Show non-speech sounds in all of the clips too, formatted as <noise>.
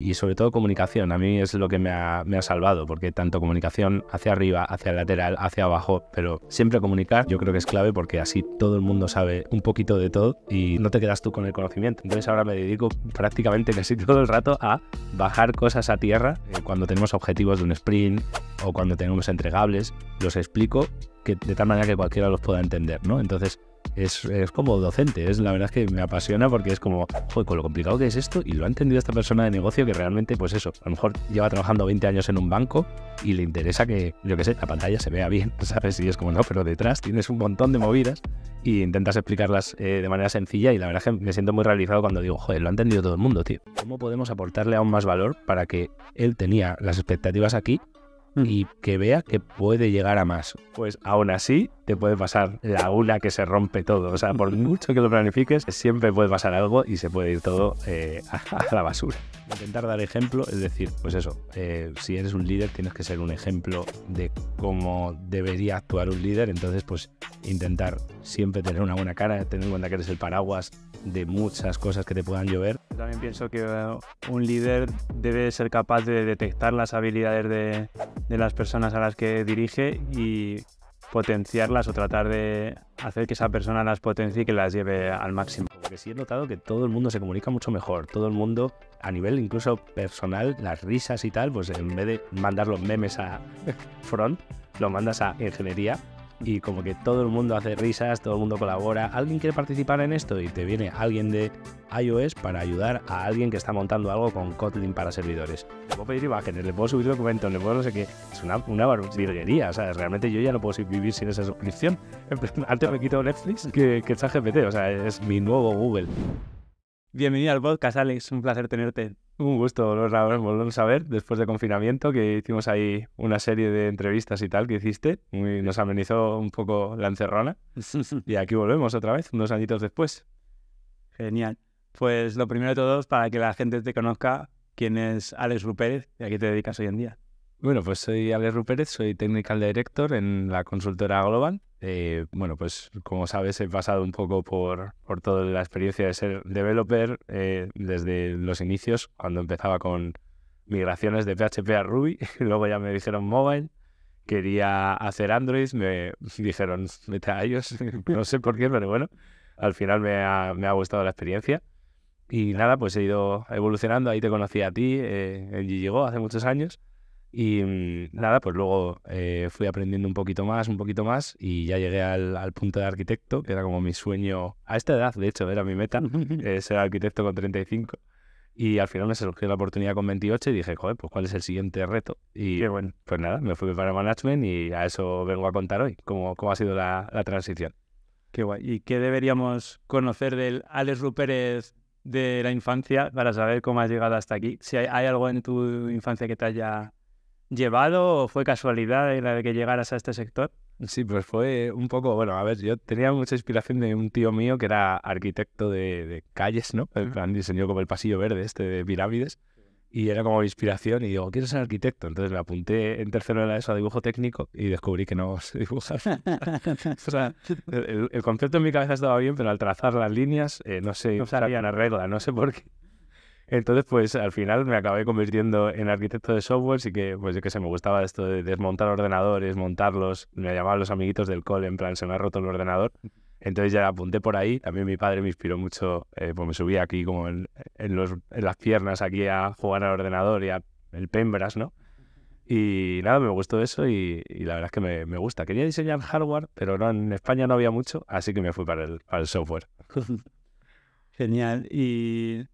y sobre todo comunicación. A mí es lo que me ha, salvado, porque tanto comunicación hacia arriba, hacia lateral, hacia abajo, pero siempre comunicar yo creo que es clave porque así todo el mundo sabe un poquito de todo y no te quedas tú con el conocimiento. Entonces ahora me dedico prácticamente casi <laughs> todo el rato a bajar cosas a tierra eh, cuando tenemos objetivos de un sprint o cuando tenemos entregables, los explico que, de tal manera que cualquiera los pueda entender, ¿no? Entonces es, como docente, es la verdad es que me apasiona porque es como, joder, con lo complicado que es esto y lo ha entendido esta persona de negocio que realmente, pues eso, a lo mejor lleva trabajando 20 años en un banco y le interesa que, yo que sé, la pantalla se vea bien, <laughs> ¿sabes? Y es como, no, pero detrás tienes un montón de movidas y intentas explicarlas eh, de manera sencilla y la verdad es que me siento muy realizado cuando digo, joder, lo ha entendido todo el mundo, tío. ¿Cómo podemos aportarle aún más valor para que él tenía las expectativas aquí Mm. y que vea que puede llegar a más. Pues aún así te puede pasar la una que se rompe todo. O sea, por mucho que lo planifiques, siempre puede pasar algo y se puede ir todo eh, <laughs> a la basura. Intentar dar ejemplo, es decir, pues eso, eh, si eres un líder tienes que ser un ejemplo de cómo debería actuar un líder, entonces pues intentar siempre tener una buena cara, tener en cuenta que eres el paraguas de muchas cosas que te puedan llover. también pienso que uh, un líder debe ser capaz de detectar las habilidades de, de las personas a las que dirige y potenciarlas o tratar de hacer que esa persona las potencie y que las lleve al máximo. Porque sí he notado que todo el mundo se comunica mucho mejor, todo el mundo a nivel incluso personal, las risas y tal, pues en vez de mandar los memes a <laughs> front, lo mandas a ingeniería y como que todo el mundo hace risas, todo el mundo colabora. ¿Alguien quiere participar en esto? Y te viene alguien de iOS para ayudar a alguien que está montando algo con Kotlin para servidores. Le puedo pedir imágenes, le puedo subir documentos, le puedo no sé qué. Es una, una virguería, o sea, realmente yo ya no puedo vivir sin esa suscripción. <laughs> Antes me quito Netflix que, que o sea, es mi nuevo Google. Bienvenido al podcast, Alex. Un placer tenerte. Un gusto los a, a ver después de confinamiento, que hicimos ahí una serie de entrevistas y tal que hiciste. nos amenizó un poco la encerrona. <laughs> Y aquí volvemos otra vez, unos añitos después. Genial. Pues lo primero de todo es para que la gente te conozca, quién es Alex Rupérez y a qué te dedicas hoy en día. Bueno, pues soy Alex Rupérez, soy Technical Director en la consultora Global. Eh, bueno, pues como sabes, he pasado un poco por, por toda la experiencia de ser developer eh, desde los inicios, cuando empezaba con migraciones de PHP a Ruby, <laughs> luego ya me dijeron mobile, quería hacer Android, me dijeron meta a ellos, <laughs> no sé por qué, pero bueno, al final me ha, gustado la experiencia. Y nada, pues he ido evolucionando, ahí te conocí a ti, eh, en hace muchos años. Y mm, nada, pues luego eh, fui aprendiendo un poquito más, un poquito más, y ya llegué al, punto de arquitecto, que era como mi sueño, a esta edad, de hecho, era mi meta, <laughs> eh, ser arquitecto con 35. Y al final me surgió la oportunidad con 28 y dije, joder, pues cuál es el siguiente reto. Y bueno. pues nada, me fui para management y a eso vengo a contar hoy, cómo, cómo ha sido la, transición. Qué guay. ¿Y qué deberíamos conocer del Alex Rupérez de la infancia para saber cómo has llegado hasta aquí? Si hay algo en tu infancia que te haya llevado o fue casualidad la de que llegaras a este sector? Sí, pues fue un poco, bueno, a ver, yo tenía mucha inspiración de un tío mío que era arquitecto de, calles, ¿no? En plan, diseñó como el pasillo verde este de pirámides y era como mi inspiración y digo, quiero ser arquitecto. Entonces me apunté en tercero de la ESO a dibujo técnico y descubrí que no se dibujaba. <laughs> o sea, el, concepto en mi cabeza estaba bien, pero al trazar las líneas, eh, no sé, no sabía la regla, no sé por qué. Entonces, pues al final me acabé convirtiendo en arquitecto de software, así que, pues yo que sé, me gustaba esto de desmontar ordenadores, montarlos, me llamaban los amiguitos del cole, en plan, se me ha roto el ordenador. Entonces ya apunté por ahí, también mi padre me inspiró mucho, eh, pues me subía aquí como en, las piernas aquí a jugar al ordenador y a el Pembras, ¿no? Y nada, me gustó eso y, la verdad es que me, gusta. Quería diseñar hardware, pero no, en España no había mucho, así que me fui para el, para el software. <laughs> Genial. Y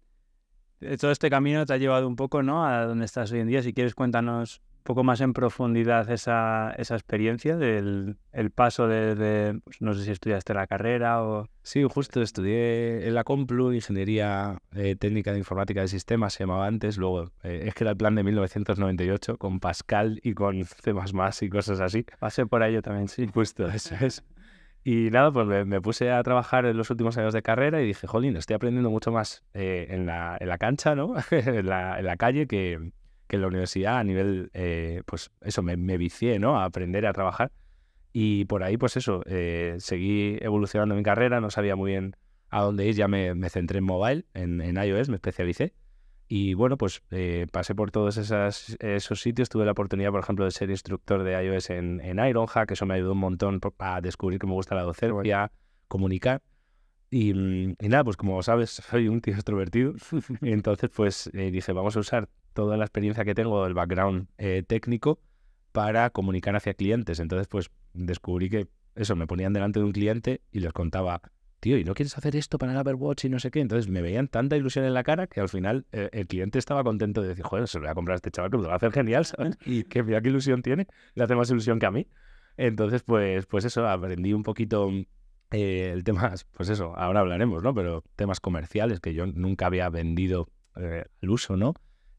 eh, todo este camino te ha llevado un poco ¿no? a donde estás hoy en día. Si quieres, cuéntanos un poco más en profundidad esa, esa experiencia del el paso de, pues, no sé si estudiaste la carrera o... Sí, justo estudié en la Complu Ingeniería eh, Técnica de Informática de Sistemas, se llamaba antes, luego eh, es que era el plan de 1998 con Pascal y con C++ y cosas así. Pasé por ello también, sí. Justo, eso es. Y nada, pues me, puse a trabajar en los últimos años de carrera y dije, jolín, estoy aprendiendo mucho más eh, en, la, en, la, cancha, ¿no? <laughs> en, la, en, la, calle que, que, en la universidad a nivel, eh, pues eso, me, me, vicié, ¿no? A aprender a trabajar. Y por ahí, pues eso, eh, seguí evolucionando mi carrera, no sabía muy bien a dónde ir, ya me, me centré en mobile, en, en iOS, me especialicé. Y bueno, pues eh, pasé por todos esos sitios. Tuve la oportunidad, por ejemplo, de ser instructor de iOS en, en Ironhack. Eso me ayudó un montón a descubrir que me gusta la docencia, comunicar. Mm, y, nada, pues como sabes, <laughs> soy un tío extrovertido. <laughs> Entonces, pues eh, dije, vamos a usar toda la experiencia que tengo el background eh, técnico para comunicar hacia clientes. Entonces, pues descubrí que eso, me ponían delante de un cliente y les contaba ¿y no quieres hacer esto para el Apple Watch y no sé qué? Entonces me veían tanta ilusión en la cara que al final eh, el cliente estaba contento de decir, joder, se lo voy a comprar a este chaval que me lo va a hacer genial, ¿sabes? <laughs> Y que mira qué ilusión tiene, le hace más ilusión que a mí. Entonces, pues, pues eso, aprendí un poquito eh, el tema, pues eso, ahora hablaremos, ¿no? Pero temas comerciales que yo nunca había vendido eh, al uso, ¿no?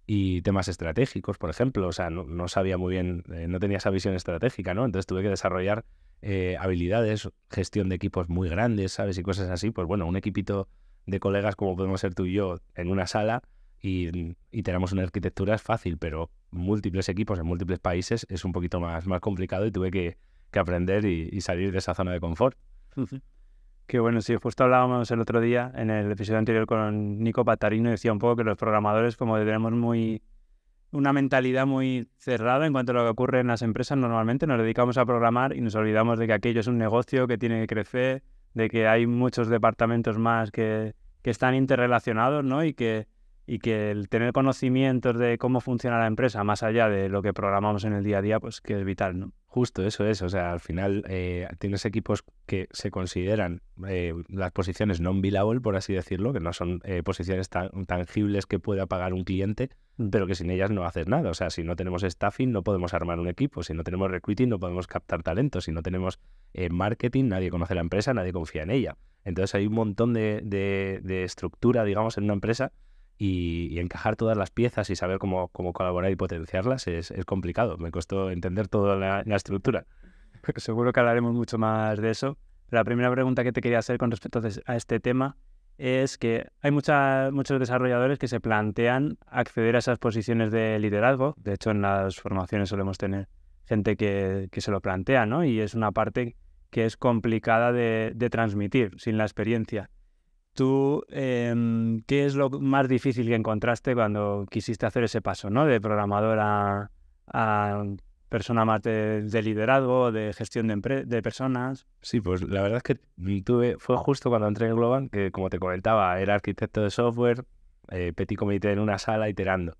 y temas estratégicos, por ejemplo. O sea, no, sabía muy bien, no tenía esa visión estratégica, ¿no? Entonces tuve que desarrollar eh, habilidades, gestión de equipos muy grandes, ¿sabes? Y cosas así, pues bueno, un equipito de colegas como podemos ser tú y yo en una sala y, tenemos una arquitectura es fácil, pero múltiples equipos en múltiples países es un poquito más, más complicado y tuve que, aprender y, salir de esa zona de confort. Qué bueno, si justo hablábamos el otro día en el episodio anterior con Nico Patarino decía un poco que los programadores como tenemos muy una mentalidad muy cerrada en cuanto a lo que ocurre en las empresas. Normalmente nos dedicamos a programar y nos olvidamos de que aquello es un negocio que tiene que crecer, de que hay muchos departamentos más que, que están interrelacionados, ¿no? Y que, y que el tener conocimientos de cómo funciona la empresa, más allá de lo que programamos en el día a día, pues que es vital, ¿no? Justo eso es, o sea, al final eh, tienes equipos que se consideran eh, las posiciones non billable, por así decirlo, que no son eh, posiciones tan tangibles que pueda pagar un cliente, pero que sin ellas no haces nada. O sea, si no tenemos staffing, no podemos armar un equipo. Si no tenemos recruiting, no podemos captar talento. Si no tenemos eh, marketing, nadie conoce la empresa, nadie confía en ella. Entonces hay un montón de, de, estructura, digamos, en una empresa y, encajar todas las piezas y saber cómo, cómo colaborar y potenciarlas es, es, complicado. Me costó entender toda la, la estructura. Pues seguro que hablaremos mucho más de eso. La primera pregunta que te quería hacer con respecto a este tema es que hay muchos desarrolladores que se plantean acceder a esas posiciones de liderazgo. De hecho, en las formaciones solemos tener gente que, se lo plantea, ¿no? Y es una parte que es complicada de, transmitir sin la experiencia. ¿Tú em, qué es lo más difícil que encontraste cuando quisiste hacer ese paso, ¿no? De programador a persona más de, liderazgo, de gestión de, de, personas. Sí, pues la verdad es que tuve, fue justo cuando entré en Globan, que como te comentaba, era arquitecto de software, eh, petit comité en una sala iterando.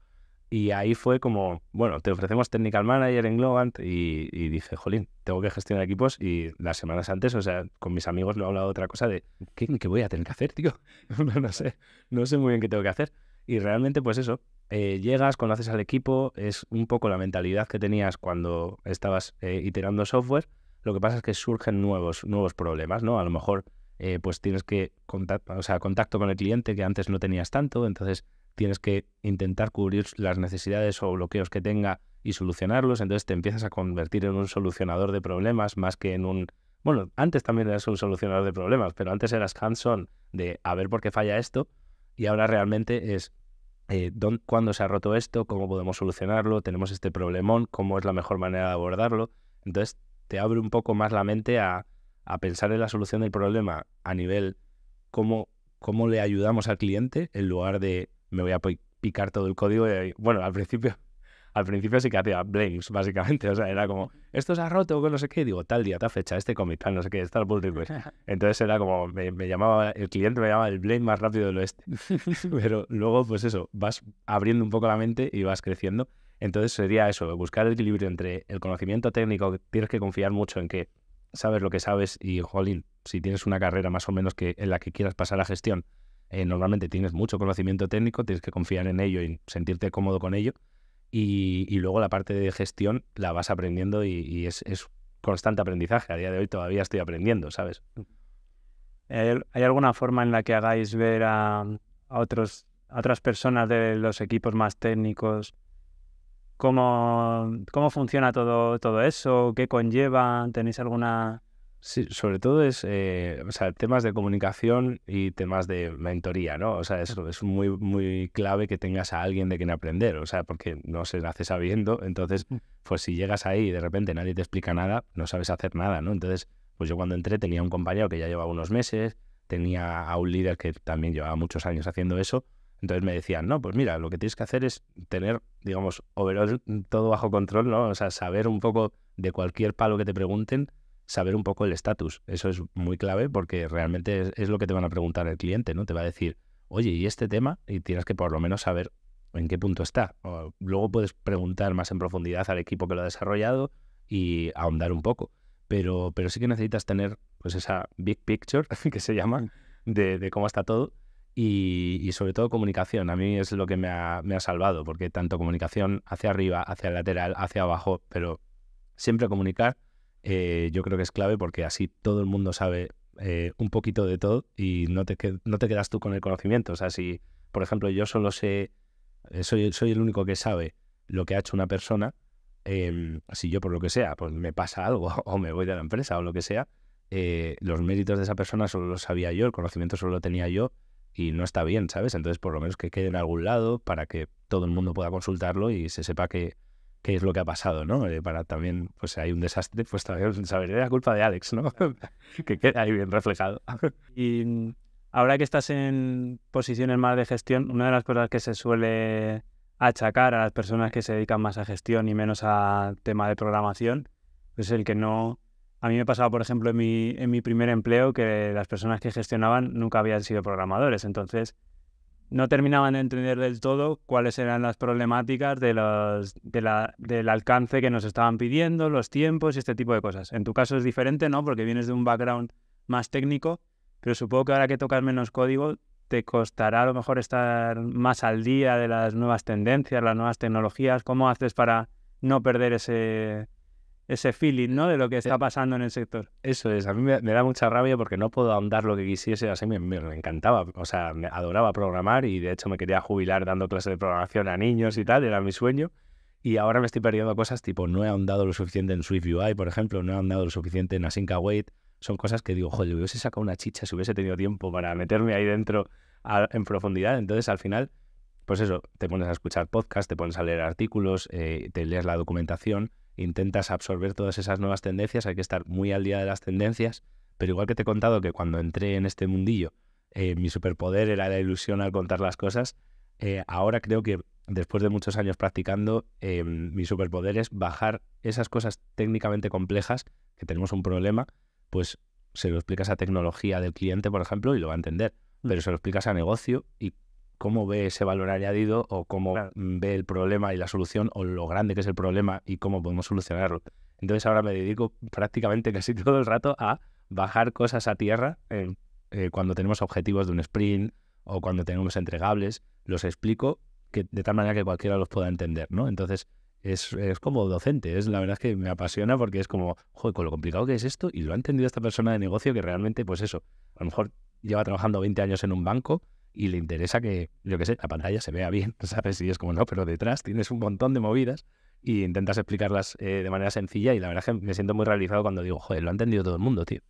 Y ahí fue como, bueno, te ofrecemos Technical Manager en Globant y, y, dije, jolín, tengo que gestionar equipos y las semanas antes, o sea, con mis amigos no he hablado otra cosa de, ¿qué, ¿qué, voy a tener que hacer, tío? <laughs> no, sé, no sé muy bien qué tengo que hacer. Y realmente, pues eso, eh, llegas, conoces al equipo, es un poco la mentalidad que tenías cuando estabas eh, iterando software. Lo que pasa es que surgen nuevos, nuevos problemas, ¿no? A lo mejor eh, pues tienes que contacto, o sea, contacto con el cliente que antes no tenías tanto, entonces tienes que intentar cubrir las necesidades o bloqueos que tenga y solucionarlos, entonces te empiezas a convertir en un solucionador de problemas más que en un... Bueno, antes también eras un solucionador de problemas, pero antes eras hands de a ver por qué falla esto, y ahora realmente es eh, cuándo se ha roto esto, cómo podemos solucionarlo, tenemos este problemón, cómo es la mejor manera de abordarlo. Entonces te abre un poco más la mente a, a pensar en la solución del problema a nivel cómo, cómo le ayudamos al cliente en lugar de me voy a picar todo el código. Y, bueno, al principio al principio sí que hacía blames, básicamente. O sea, era como, esto se ha roto con no sé qué. digo, tal día, tal fecha, este commit, tal no sé qué, está el pull request. Entonces era como, me, llamaba, el cliente me llamaba el blame más rápido del oeste. <laughs> Pero luego, pues eso, vas abriendo un poco la mente y vas creciendo. Entonces sería eso, buscar el equilibrio entre el conocimiento técnico, tienes que confiar mucho en que sabes lo que sabes y, jolín, si tienes una carrera más o menos que, en la que quieras pasar a gestión, eh, normalmente tienes mucho conocimiento técnico, tienes que confiar en ello y sentirte cómodo con ello. Y, luego la parte de gestión la vas aprendiendo y, es, constante aprendizaje. A día de hoy todavía estoy aprendiendo, ¿sabes? Mm. ¿Hay, alguna forma en la que hagáis ver a, otros, a otras personas de los equipos más técnicos cómo, cómo funciona todo, todo eso? ¿Qué conlleva? ¿Tenéis alguna Sí, sobre todo es eh, o sea, temas de comunicación y temas de mentoría, ¿no? O sea, es, es muy, muy clave que tengas a alguien de quien aprender, o sea, porque no se nace sabiendo, entonces, mm. pues si llegas ahí y de repente nadie te explica nada, no sabes hacer nada, ¿no? Entonces, pues yo cuando entré tenía un compañero que ya llevaba unos meses, tenía a un líder que también llevaba muchos años haciendo eso, entonces me decían, no, pues mira, lo que tienes que hacer es tener, digamos, overall todo bajo control, ¿no? O sea, saber un poco de cualquier palo que te pregunten saber un poco el estatus. Eso es muy clave porque realmente es, lo que te van a preguntar el cliente, ¿no? Te va a decir, oye, ¿y este tema? Y tienes que por lo menos saber en qué punto está. luego puedes preguntar más en profundidad al equipo que lo ha desarrollado y ahondar un poco. Pero, pero sí que necesitas tener pues esa big picture <laughs> que se llama mm. de, cómo está todo y, sobre todo comunicación. A mí es lo que me ha, me ha salvado porque tanto comunicación hacia arriba, hacia lateral, hacia abajo, pero siempre comunicar eh, yo creo que es clave porque así todo el mundo sabe eh, un poquito de todo y no te, no te quedas tú con el conocimiento. O sea, si, por ejemplo, yo solo sé, eh, soy, soy el único que sabe lo que ha hecho una persona, em, si yo por lo que sea, pues me pasa algo <laughs> o me voy de la empresa o lo que sea, los méritos de esa persona solo los sabía yo, el conocimiento solo lo tenía yo y no está bien, ¿sabes? Entonces, por lo menos que quede en algún lado para que todo el mundo pueda consultarlo y se sepa que, qué es lo que ha pasado, ¿no? Eh, para también, pues hay un desastre, pues también <laughs> saber, era culpa de Alex, ¿no? <laughs> que queda ahí bien reflejado. y ahora que estás en posiciones más de gestión, una de las cosas que se suele achacar a las personas que se dedican más a gestión y menos a tema de programación es pues, el que no... A mí me pasaba, por ejemplo, en mi, en mi primer empleo que las personas que gestionaban nunca habían sido programadores, entonces no terminaban de entender del todo cuáles eran las problemáticas de los, de la, del alcance que nos estaban pidiendo, los tiempos y este tipo de cosas. En tu caso es diferente, ¿no? Porque vienes de un background más técnico, pero supongo que ahora que tocas menos código, te costará a lo mejor estar más al día de las nuevas tendencias, las nuevas tecnologías. ¿Cómo haces para no perder ese, ese feeling, ¿no? De lo que eh, está pasando en el sector. Eso es, a mí me, da mucha rabia porque no puedo ahondar lo que quisiese, así me, me, encantaba, o sea, me adoraba programar y de hecho me quería jubilar dando clases de programación a niños y tal, era mi sueño. Y ahora me estoy perdiendo cosas tipo, no he ahondado lo suficiente en Swift UI, por ejemplo, no he ahondado lo suficiente en Async Await. Son cosas que digo, joder, hubiese sacado una chicha si hubiese tenido tiempo para meterme ahí dentro en profundidad. Entonces, al final, pues eso, te pones a escuchar podcast, te pones a leer artículos, eh, te lees la documentación intentas absorber todas esas nuevas tendencias, hay que estar muy al día de las tendencias, pero igual que te he contado que cuando entré en este mundillo, eh, mi superpoder era la ilusión al contar las cosas, eh, ahora creo que después de muchos años practicando, eh, mi superpoder es bajar esas cosas técnicamente complejas, que tenemos un problema, pues se lo explicas a tecnología del cliente, por ejemplo, y lo va a entender, mm. pero se lo explicas a negocio y cómo ve ese valor añadido o cómo mm, ve el problema y la solución o lo grande que es el problema y cómo podemos solucionarlo. Entonces ahora me dedico prácticamente <laughs> casi todo el rato a bajar cosas a tierra eh, cuando tenemos objetivos de un sprint o cuando tenemos entregables, los explico que, de tal manera que cualquiera los pueda entender, ¿no? Entonces es, es como docente, es la verdad es que me apasiona porque es como, joder, con lo complicado que es esto y lo ha entendido esta persona de negocio que realmente, pues eso, a lo mejor lleva trabajando 20 años en un banco y le interesa que, yo que sé, la pantalla se vea bien, <laughs> ¿sabes? si es como, no, pero detrás tienes un montón de movidas y intentas explicarlas eh, de manera sencilla y la verdad es que me siento muy realizado cuando digo, joder, lo ha entendido todo el mundo, tío.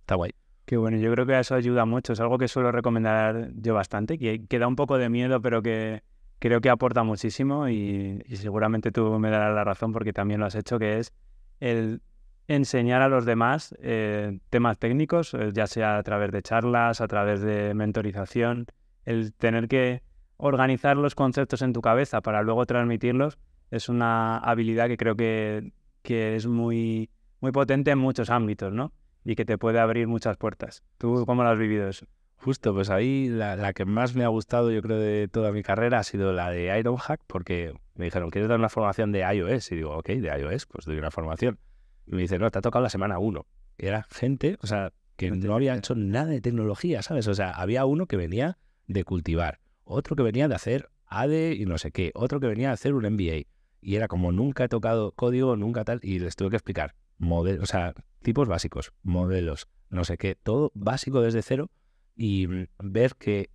Está guay. Qué bueno, yo creo que eso ayuda mucho, es algo que suelo recomendar yo bastante, que, da un poco de miedo, pero que creo que aporta muchísimo y, seguramente tú me darás la razón porque también lo has hecho, que es el enseñar a los demás eh, temas técnicos, eh, ya sea a través de charlas, a través de mentorización, el tener que organizar los conceptos en tu cabeza para luego transmitirlos es una habilidad que creo que, es muy, muy potente en muchos ámbitos, ¿no? Y que te puede abrir muchas puertas. ¿Tú cómo lo has vivido eso? Justo, pues ahí la, que más me ha gustado, yo creo, de toda mi carrera ha sido la de Ironhack, porque me dijeron, ¿quieres dar una formación de iOS? Y digo, ok, de iOS, pues doy una formación. Y me dice, no, te ha tocado la semana 1. era gente, o sea, que no había hecho nada de tecnología, ¿sabes? O sea, había uno que venía de cultivar, otro que venía de hacer ADE y no sé qué, otro que venía de hacer un MBA. Y era como nunca he tocado código, nunca tal, y les tuve que explicar modelos, o sea, tipos básicos, modelos, no sé qué, todo básico desde cero y mm, ver que,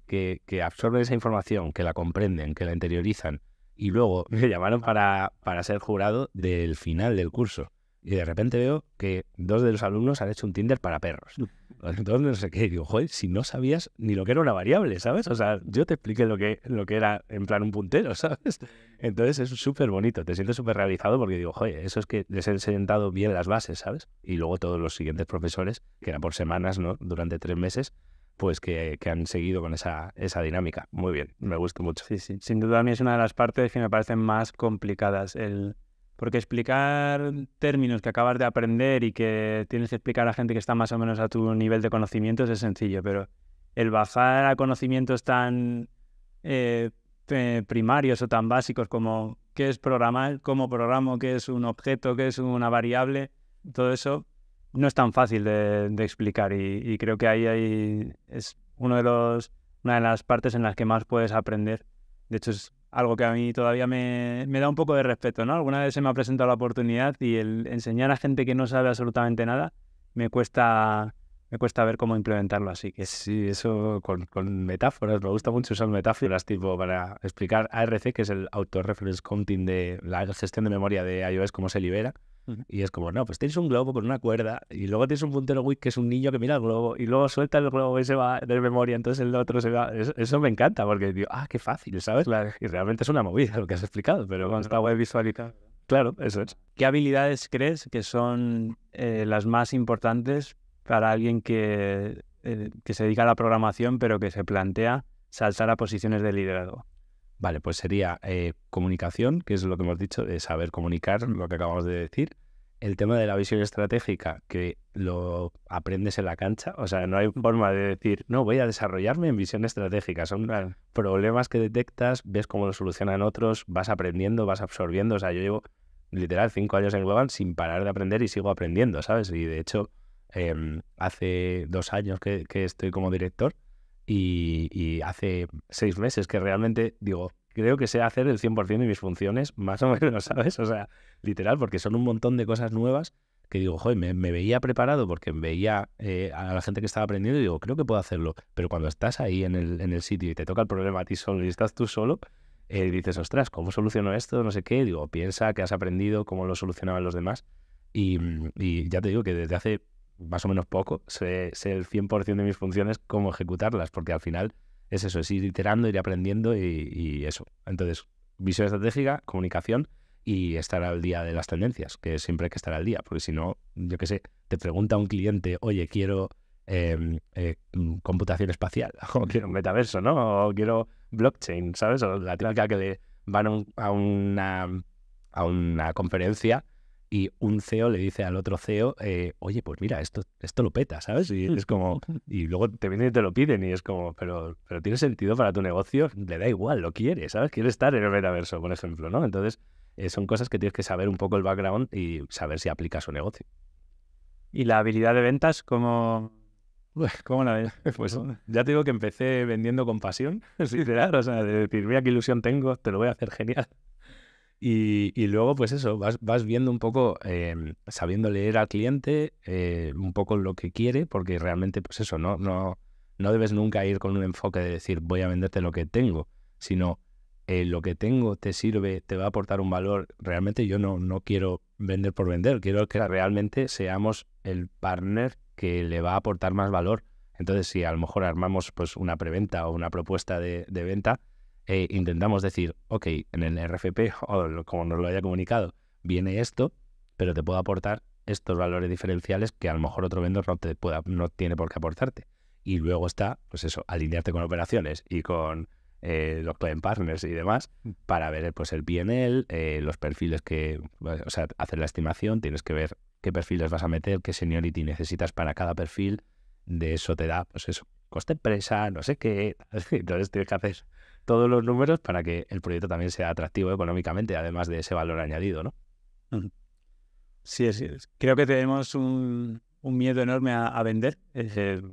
absorben esa información, que la comprenden, que la interiorizan. Y luego <laughs> me llamaron para ser jurado del final del curso. Y de repente veo que dos de los alumnos han hecho un Tinder para perros. Mm. Entonces no sé qué, digo, joder, si no sabías ni lo que era una variable, ¿sabes? O sea, yo te expliqué lo que, lo que era en plan un puntero, <laughs> ¿sabes? Entonces es súper bonito, te sientes súper realizado porque digo, joder, eso es que les he sentado bien las bases, ¿sabes? Y luego todos los siguientes profesores, que eran por semanas, ¿no? Durante tres meses, pues que, han seguido con esa, esa dinámica. Muy bien, me gusta mucho. Sí, sí, sin duda a mí es una de las partes que me parecen más complicadas, el, porque explicar términos que acabas de aprender y que tienes que explicar a gente que está más o menos a tu nivel de conocimientos es sencillo, pero el bajar a conocimientos tan eh, primarios o tan básicos como qué es programar, cómo programo, qué es un objeto, qué es una variable, todo eso no es tan fácil de, explicar y, y, creo que ahí, ahí es uno de los, una de las partes en las que más puedes aprender. De hecho, es algo que a mí todavía me, me, da un poco de respeto, ¿no? Alguna vez se me ha presentado la oportunidad y el enseñar a gente que no sabe absolutamente nada me cuesta, me cuesta ver cómo implementarlo, así que... Sí, eso con, con metáforas, me gusta mucho usar metáforas, tipo para explicar ARC, que es el Auto Reference Counting de la gestión de memoria de iOS, cómo se libera. Y es como, no, pues tienes un globo con una cuerda y luego tienes un puntero Wick que es un niño que mira el globo y luego suelta el globo y se va de memoria, entonces el otro se va. Eso, me encanta porque digo, ah, qué fácil, ¿sabes? Y realmente es una movida lo que has explicado, pero con esta web visualizada. Claro, eso es. ¿Qué habilidades crees que son eh, las más importantes para alguien que, eh, que se dedica a la programación pero que se plantea saltar a posiciones de liderazgo? Vale, pues sería eh, comunicación, que es lo que hemos dicho, de saber comunicar, lo que acabamos de decir. El tema de la visión estratégica, que lo aprendes en la cancha. O sea, no hay forma de decir, no, voy a desarrollarme en visión estratégica. Son problemas que detectas, ves cómo lo solucionan otros, vas aprendiendo, vas absorbiendo. O sea, yo llevo literal cinco años en global. sin parar de aprender y sigo aprendiendo, ¿sabes? Y de hecho, em, hace dos años que estoy como director y, hace seis meses que realmente digo, creo que sé hacer el 100% de mis funciones, más o menos, <laughs> ¿sabes? O sea, literal, porque son un montón de cosas nuevas que digo, joder, me, veía preparado porque veía eh, a la gente que estaba aprendiendo y digo, creo que puedo hacerlo. Pero cuando estás ahí en el, en el sitio y te toca el problema a ti solo y estás tú solo, eh, dices, ostras, ¿cómo soluciono esto? No sé qué. Digo, piensa que has aprendido, cómo lo solucionaban los demás. y, mm, ya te digo que desde hace más o menos poco, sé, el 100% de mis funciones, cómo ejecutarlas, porque al final es eso, es ir iterando, ir aprendiendo y, eso. Entonces, visión estratégica, comunicación y estar al día de las tendencias, que siempre hay que estar al día, porque si no, yo qué sé, te pregunta un cliente, oye, quiero em, eh, computación espacial, <laughs> o quiero un metaverso, ¿no? O quiero blockchain, ¿sabes? O la típica que le van a, a, una, a una conferencia y un CEO le dice al otro CEO, eh, oye, pues mira, esto, esto lo peta, ¿sabes? Y es como, <laughs> y luego te vienen y te lo piden y es como, pero, pero tiene sentido para tu negocio, le da igual, lo quiere, ¿sabes? Quiere estar en el metaverso, por ejemplo, ¿no? Entonces, eh, son cosas que tienes que saber un poco el background y saber si aplica a su negocio. ¿Y la habilidad de ventas, como ¿Cómo la <laughs> Pues ya te digo que empecé vendiendo con pasión, claro <laughs> o sea, de decir, mira qué ilusión tengo, te lo voy a hacer genial. Y, y luego, pues eso, vas, vas viendo un poco, em, sabiendo leer al cliente, eh, un poco lo que quiere, porque realmente, pues eso, no, no, no debes nunca ir con un enfoque de decir voy a venderte lo que tengo, sino eh, lo que tengo te sirve, te va a aportar un valor. Realmente yo no, no quiero vender por vender, quiero que realmente seamos el partner que le va a aportar más valor. Entonces, si a lo mejor armamos pues, una preventa o una propuesta de venta, e intentamos decir, ok, en el RFP, o como nos lo haya comunicado, viene esto, pero te puedo aportar estos valores diferenciales que a lo mejor otro vendedor no, te pueda, no tiene por qué aportarte. Y luego está, pues eso, alinearte con operaciones y con los eh, client partners y demás mm. para ver pues, el PNL, eh, los perfiles que, pues, o sea, hacer la estimación, tienes que ver qué perfiles vas a meter, qué seniority necesitas para cada perfil. De eso te da, pues eso, coste empresa, no sé qué. <laughs> Entonces tienes que hacer todos los números para que el proyecto también sea atractivo económicamente, además de ese valor añadido, ¿no? Sí, sí. Creo que tenemos un, miedo enorme a, vender.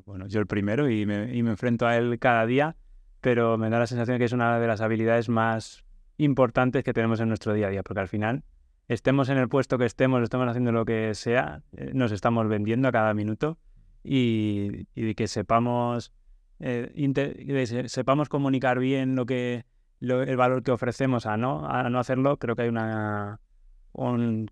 bueno, yo el primero y me, enfrento a él cada día, pero me da la sensación de que es una de las habilidades más importantes que tenemos en nuestro día a día, porque al final estemos en el puesto que estemos, estemos haciendo lo que sea, eh, nos estamos vendiendo a cada minuto y, y que sepamos eh, sepamos comunicar bien lo que el valor que ofrecemos a no, no hacerlo, creo que hay una, un,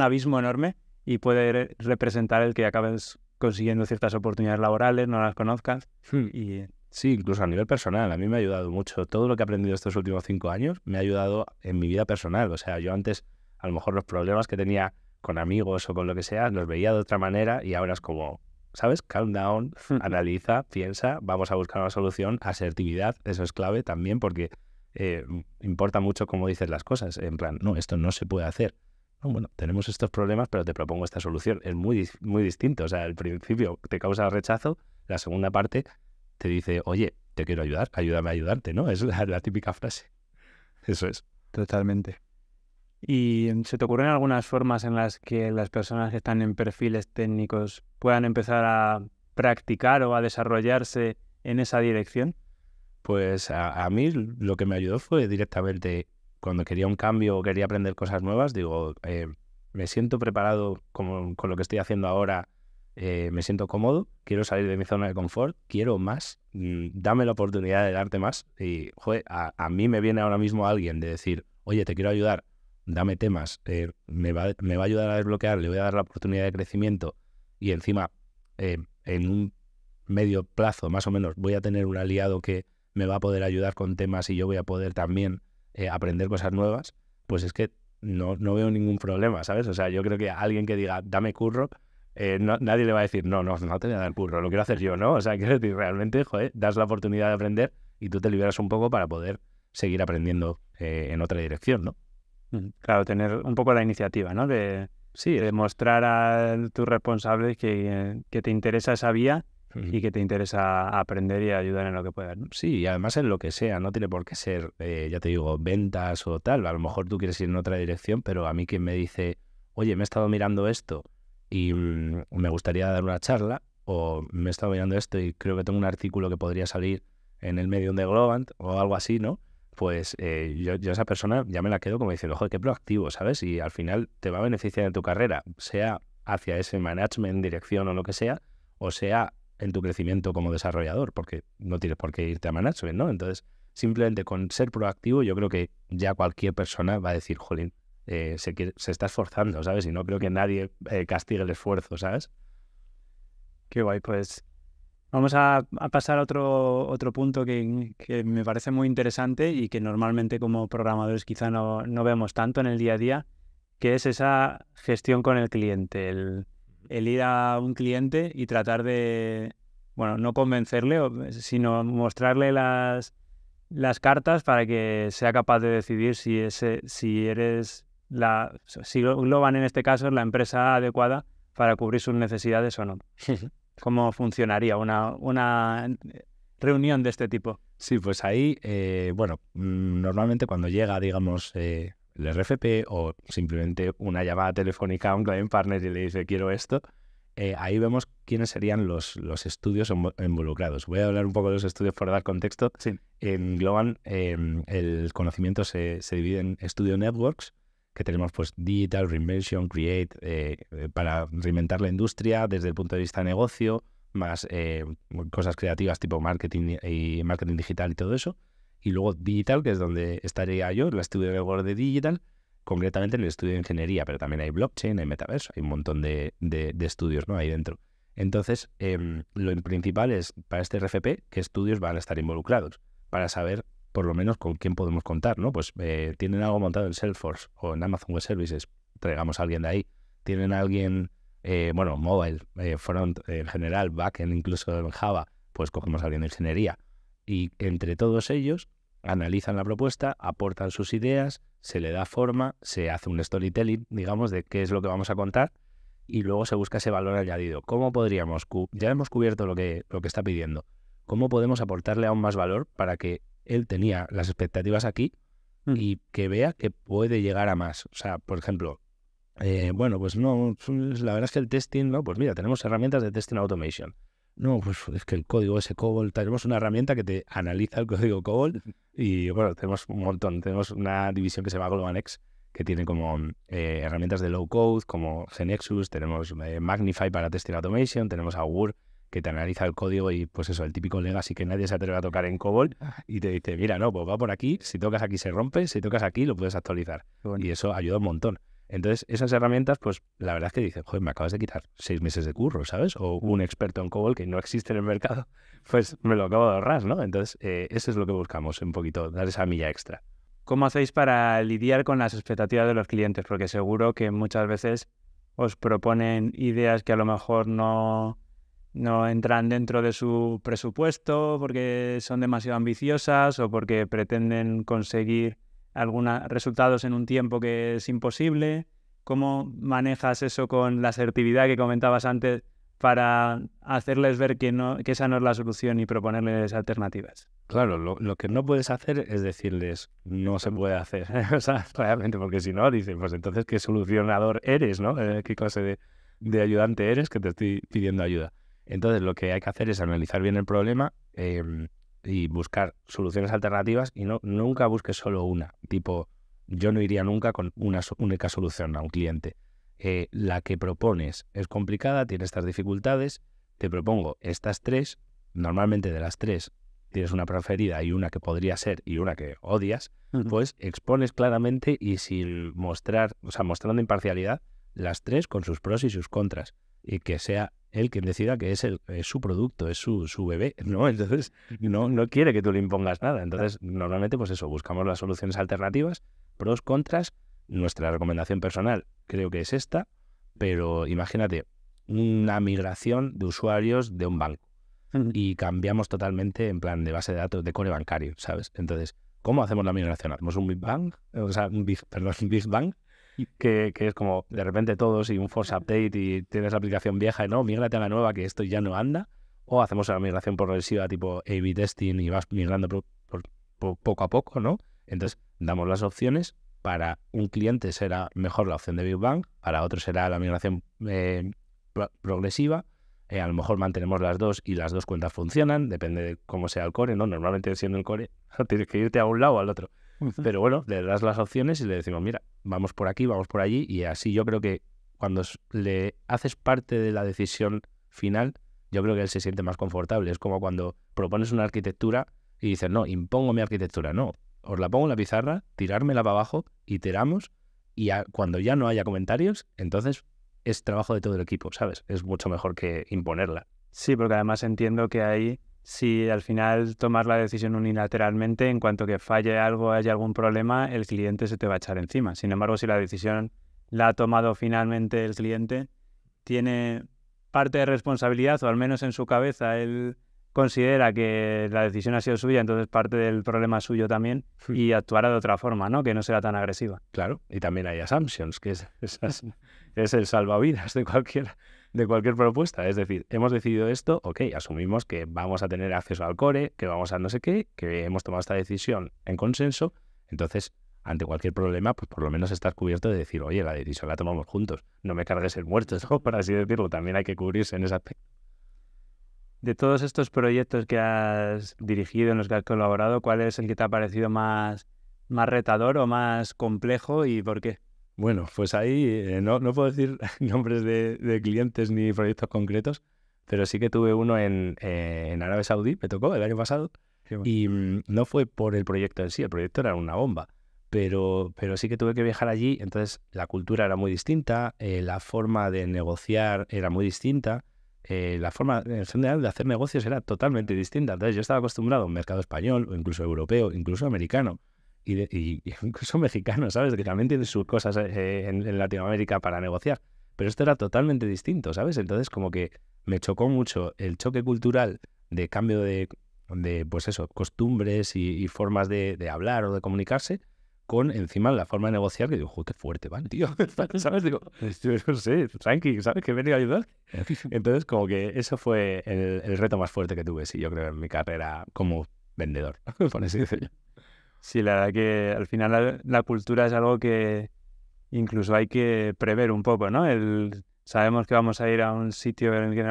abismo enorme y puede representar el que acabes consiguiendo ciertas oportunidades laborales, no las conozcas. Hmm. Y... Sí, incluso a nivel personal, a mí me ha ayudado mucho. Todo lo que he aprendido estos últimos cinco años me ha ayudado en mi vida personal. O sea, yo antes a lo mejor los problemas que tenía con amigos o con lo que sea, los veía de otra manera y ahora es como, ¿sabes? Calm down, <laughs> analiza, piensa, vamos a buscar una solución, asertividad, eso es clave también porque eh, importa mucho cómo dices las cosas, en plan, no, esto no se puede hacer. bueno, tenemos estos problemas, pero te propongo esta solución. Es muy, muy distinto, o sea, al principio te causa rechazo, la segunda parte te dice, oye, te quiero ayudar, ayúdame a ayudarte, ¿no? Es la típica frase. Eso es. Totalmente. ¿Y mm, se te ocurren algunas formas en las que las personas que están en perfiles técnicos puedan empezar a practicar o a desarrollarse en esa dirección? Pues a, mí lo que me ayudó fue directamente cuando quería un cambio o quería aprender cosas nuevas, digo, eh, me siento preparado con, con, lo que estoy haciendo ahora, eh, me siento cómodo, quiero salir de mi zona de confort, quiero más, mm, dame la oportunidad de darte más. Y a, a mí me viene ahora mismo alguien de decir, oye, te quiero ayudar, dame temas, eh, me, va, a ayudar a desbloquear, le voy a dar la oportunidad de crecimiento y encima eh, en un medio plazo más o menos voy a tener un aliado que me va a poder ayudar con temas y yo voy a poder también eh, aprender cosas nuevas, pues es que no, veo ningún problema, ¿sabes? O sea, yo creo que alguien que diga, dame curro, nadie le va a decir, no, no, no te voy a dar curro, lo quiero hacer yo, ¿no? O sea, <laughs> quiero decir, realmente, joder, das la oportunidad de aprender y tú te liberas un poco para poder seguir aprendiendo en otra dirección, ¿no? Mm, claro, tener un poco la iniciativa, ¿no? De, sí, de mostrar a tus responsables que, te interesa esa vía y que te interesa aprender y ayudar en lo que puedas. Sí, y además en lo que sea, no tiene por qué ser, eh, ya te digo, ventas o tal. A lo mejor tú quieres ir en otra dirección, pero a mí quien me dice, oye, me he estado mirando esto y mm, me gustaría dar una charla, o me he estado mirando esto y creo que tengo un artículo que podría salir en el Medium de Globant o algo así, ¿no? pues eh, yo, yo, esa persona ya me la quedo como diciendo, joder, qué proactivo, ¿sabes? Y al final te va a beneficiar en tu carrera, sea hacia ese management, dirección o lo que sea, o sea en tu crecimiento como desarrollador, porque no tienes por qué irte a management, ¿no? Entonces, simplemente con ser proactivo, yo creo que ya cualquier persona va a decir, jolín, eh, se, se, está esforzando, ¿sabes? Y no creo que nadie eh, castigue el esfuerzo, ¿sabes? Qué guay, pues Vamos a, pasar a otro, otro punto que, me parece muy interesante y que normalmente como programadores quizá no, no, vemos tanto en el día a día, que es esa gestión con el cliente, el, ir a un cliente y tratar de, bueno, no convencerle, sino mostrarle las, las cartas para que sea capaz de decidir si, ese, si eres la, si en este caso es la empresa adecuada para cubrir sus necesidades o no cómo funcionaría una, reunión de este tipo. Sí, pues ahí, eh, bueno, mm, normalmente cuando llega, digamos, eh, el RFP o simplemente una llamada telefónica a un client partner y le dice quiero esto, eh, ahí vemos quiénes serían los, los estudios involucrados. Voy a hablar un poco de los estudios para dar contexto. Sí. Globan em, el conocimiento se, se divide en estudio networks, que tenemos pues Digital, Reinvention, Create, eh, eh, para reinventar la industria desde el punto de vista de negocio, más eh, cosas creativas tipo marketing y marketing digital y todo eso. Y luego Digital, que es donde estaría yo, el estudio de de Digital, concretamente en el estudio de ingeniería, pero también hay blockchain, hay metaverso, hay un montón de, estudios ¿no? ahí dentro. Entonces, em, lo principal es para este RFP qué estudios van a estar involucrados para saber por lo menos con quién podemos contar, ¿no? Pues eh, tienen algo montado en Salesforce o en Amazon Web Services, traigamos a alguien de ahí. Tienen alguien, eh, bueno, mobile, eh, front en general, backend incluso en Java, pues cogemos a alguien de ingeniería. Y entre todos ellos analizan la propuesta, aportan sus ideas, se le da forma, se hace un storytelling, digamos, de qué es lo que vamos a contar y luego se busca ese valor añadido. ¿Cómo podríamos? Ya hemos cubierto lo que, lo que está pidiendo. ¿Cómo podemos aportarle aún más valor para que él tenía las expectativas aquí mm. y que vea que puede llegar a más. O sea, por ejemplo, eh, bueno, pues no, pues la verdad es que el testing, no, pues mira, tenemos herramientas de testing automation. No, pues es que el código ese COBOL, tenemos una herramienta que te analiza el código COBOL y bueno, tenemos un montón, tenemos una división que se llama Globanex que tiene como eh, herramientas de low code como Genexus, tenemos eh, Magnify para testing automation, tenemos Augur que te analiza el código y pues eso, el típico legacy que nadie se atreve a tocar en COBOL ah. y te dice, mira, no, pues va por aquí, si tocas aquí se rompe, si tocas aquí lo puedes actualizar. Y eso ayuda un montón. Entonces, esas herramientas, pues la verdad es que dices, joder, me acabas de quitar seis meses de curro, ¿sabes? O mm. un experto en COBOL que no existe en el mercado, <laughs> pues me lo acabo de ahorrar, ¿no? Entonces, eh, eso es lo que buscamos, un poquito, dar esa milla extra. ¿Cómo hacéis para lidiar con las expectativas de los clientes? Porque seguro que muchas veces os proponen ideas que a lo mejor no, no entran dentro de su presupuesto porque son demasiado ambiciosas o porque pretenden conseguir algunos resultados en un tiempo que es imposible. ¿Cómo manejas eso con la asertividad que comentabas antes para hacerles ver que, no, que esa no es la solución y proponerles alternativas? Claro, lo, que no puedes hacer es decirles, no se puede hacer, <laughs> o realmente, porque si no, dicen, pues entonces, ¿qué solucionador eres, no? Eh, ¿Qué clase de ayudante eres que te estoy pidiendo ayuda? Entonces, lo que hay que hacer es analizar bien el problema em, y buscar soluciones alternativas y no, nunca busques solo una. Tipo, yo no iría nunca con una única solución a un cliente. Eh, la que propones es complicada, tiene estas dificultades, te propongo estas tres, normalmente de las tres tienes una preferida y una que podría ser y una que odias, pues expones claramente y sin mostrar, o sea, mostrando imparcialidad, las tres con sus pros y sus contras, y que sea el que decida que es, su producto, es su, bebé, <laughs> ¿no? Entonces no, no quiere que tú le impongas nada. Entonces, normalmente, pues eso, buscamos las soluciones alternativas, pros, contras. Nuestra recomendación personal creo que es esta, pero imagínate una migración de usuarios de un banco y cambiamos totalmente en plan de base de datos de core bancario, ¿sabes? Entonces, ¿cómo hacemos la migración? ¿Hacemos un Big Bang? O sea, un Big <laughs> Bang que, es como de repente todos y un force update y tienes la aplicación vieja y no, migrate a la nueva que esto ya no anda. O hacemos la migración progresiva tipo A-B testing y vas migrando poco a poco, ¿no? Entonces damos las opciones. Para un cliente será mejor la opción de Big Bang, para otro será la migración eh, progresiva. Eh, a lo mejor mantenemos las dos y las dos cuentas funcionan, depende de cómo sea el core, ¿no? Normalmente siendo el core, <laughs> tienes que irte a un lado o al otro. Pero bueno, le das las opciones y le decimos, mira, vamos por aquí, vamos por allí, y así yo creo que cuando le haces parte de la decisión final, yo creo que él se siente más confortable. Es como cuando propones una arquitectura y dices, no, impongo mi arquitectura. No, os la pongo en la pizarra, tirármela para abajo iteramos, Y cuando ya no haya comentarios, entonces es trabajo de todo el equipo, ¿sabes? Es mucho mejor que imponerla. Sí, porque además entiendo que hay si al final tomar la decisión unilateralmente, en cuanto que falle algo, haya algún problema, el cliente se te va a echar encima. Sin embargo, si la decisión la ha tomado finalmente el cliente, tiene parte de responsabilidad, o al menos en su cabeza, él considera que la decisión ha sido suya, entonces parte del problema es suyo también hmm. y actuará de otra forma, ¿no? Que no será tan agresiva. Claro, y también hay assumptions, que es, <laughs> <laughs> es el salvavidas de cualquiera de cualquier propuesta. Es decir, hemos decidido esto, ok, asumimos que vamos a tener acceso al core, que vamos a no sé qué, que hemos tomado esta decisión en consenso. Entonces, ante cualquier problema, pues por lo menos estás cubierto de decir, oye, la decisión la tomamos juntos, no me cargues el muerto, <laughs> ¿no? por así decirlo, también hay que cubrirse en ese aspecto. De todos estos proyectos que has dirigido, en los que has colaborado, ¿cuál es el que te ha parecido más, más retador o más complejo y por qué? Bueno, pues ahí eh, no, no, puedo decir <laughs> nombres de, clientes ni proyectos concretos, pero sí que tuve uno en, eh, en Arabia Saudí, me tocó el año pasado, y mm, no fue por el proyecto en sí, el proyecto era una bomba, pero, pero sí que tuve que viajar allí, entonces la cultura era muy distinta, eh, la forma de negociar era muy distinta, la forma en general de hacer negocios era totalmente distinta, entonces yo estaba acostumbrado a un mercado español o incluso europeo, incluso americano, y, <laughs> incluso mexicanos, ¿sabes? Que también tienen sus cosas eh, en, Latinoamérica para negociar. Pero esto era totalmente distinto, ¿sabes? Entonces, como que me chocó mucho el choque cultural de cambio de, de pues eso, costumbres y, formas de, hablar o de comunicarse con encima la forma de negociar que digo, joder, qué fuerte van, tío, <laughs> ¿sabes? Digo, no sé, tranqui, ¿sabes? Que venía a ayudar. <laughs> Entonces, como que eso fue el, reto más fuerte que tuve, sí, yo creo, en mi carrera como vendedor, por Sí, la verdad que al final la, cultura es algo que incluso hay que prever un poco, ¿no? sabemos que vamos a ir a un sitio en el que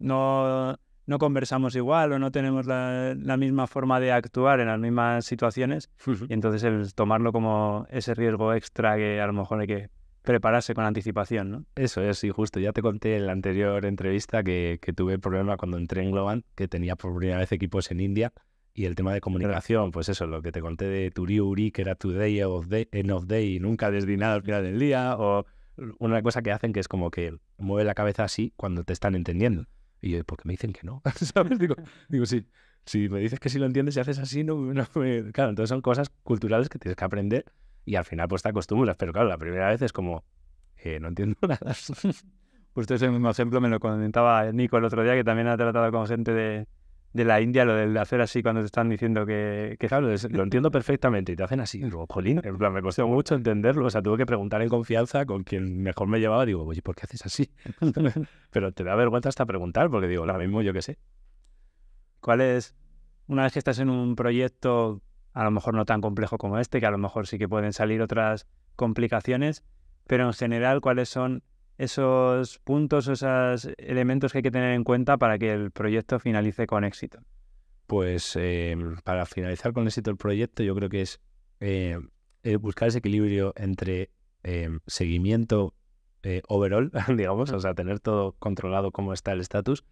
no, conversamos igual o no tenemos la, misma forma de actuar en las mismas situaciones. Y entonces el tomarlo como ese riesgo extra que a lo mejor hay que prepararse con anticipación, ¿no? Eso es, y justo ya te conté en la anterior entrevista que, que tuve problema cuando entré en Globan, que tenía por primera vez equipos en India y el tema de comunicación, pues eso, lo que te conté de Turiuri, que era Today of day, End of Day y nunca desde nada al final del día, o una cosa que hacen que es como que mueve la cabeza así cuando te están entendiendo. Y yo, ¿por qué me dicen que no? <laughs> ¿Sabes? Digo, <laughs> digo, sí, si me dices que sí lo entiendes y haces así, no, Claro, entonces son cosas culturales que tienes que aprender y al final pues te acostumbras. Pero claro, la primera vez es como, eh, no entiendo <laughs> nada. Pues ese mismo ejemplo, me lo comentaba Nico el otro día, que también ha tratado con gente de de la India, lo del hacer así cuando te están diciendo que... lo entiendo perfectamente y te hacen así. en me costó mucho entenderlo. O sea, tuve que preguntar en confianza con quien mejor me llevaba. Digo, oye, ¿por qué haces así? <laughs> Pero te da vergüenza hasta preguntar porque digo, ahora mismo yo que sé. ¿Cuál es, una vez que estás en un proyecto a lo mejor no tan complejo como este, que a lo mejor sí que pueden salir otras complicaciones, pero en general, ¿cuáles son esos puntos esos elementos que hay que tener en cuenta para que el proyecto finalice con éxito? Pues em, para finalizar con éxito el proyecto, yo creo que es eh, buscar ese equilibrio entre em, seguimiento eh, overall, <laughs> digamos, o sea, tener todo controlado cómo está el estatus,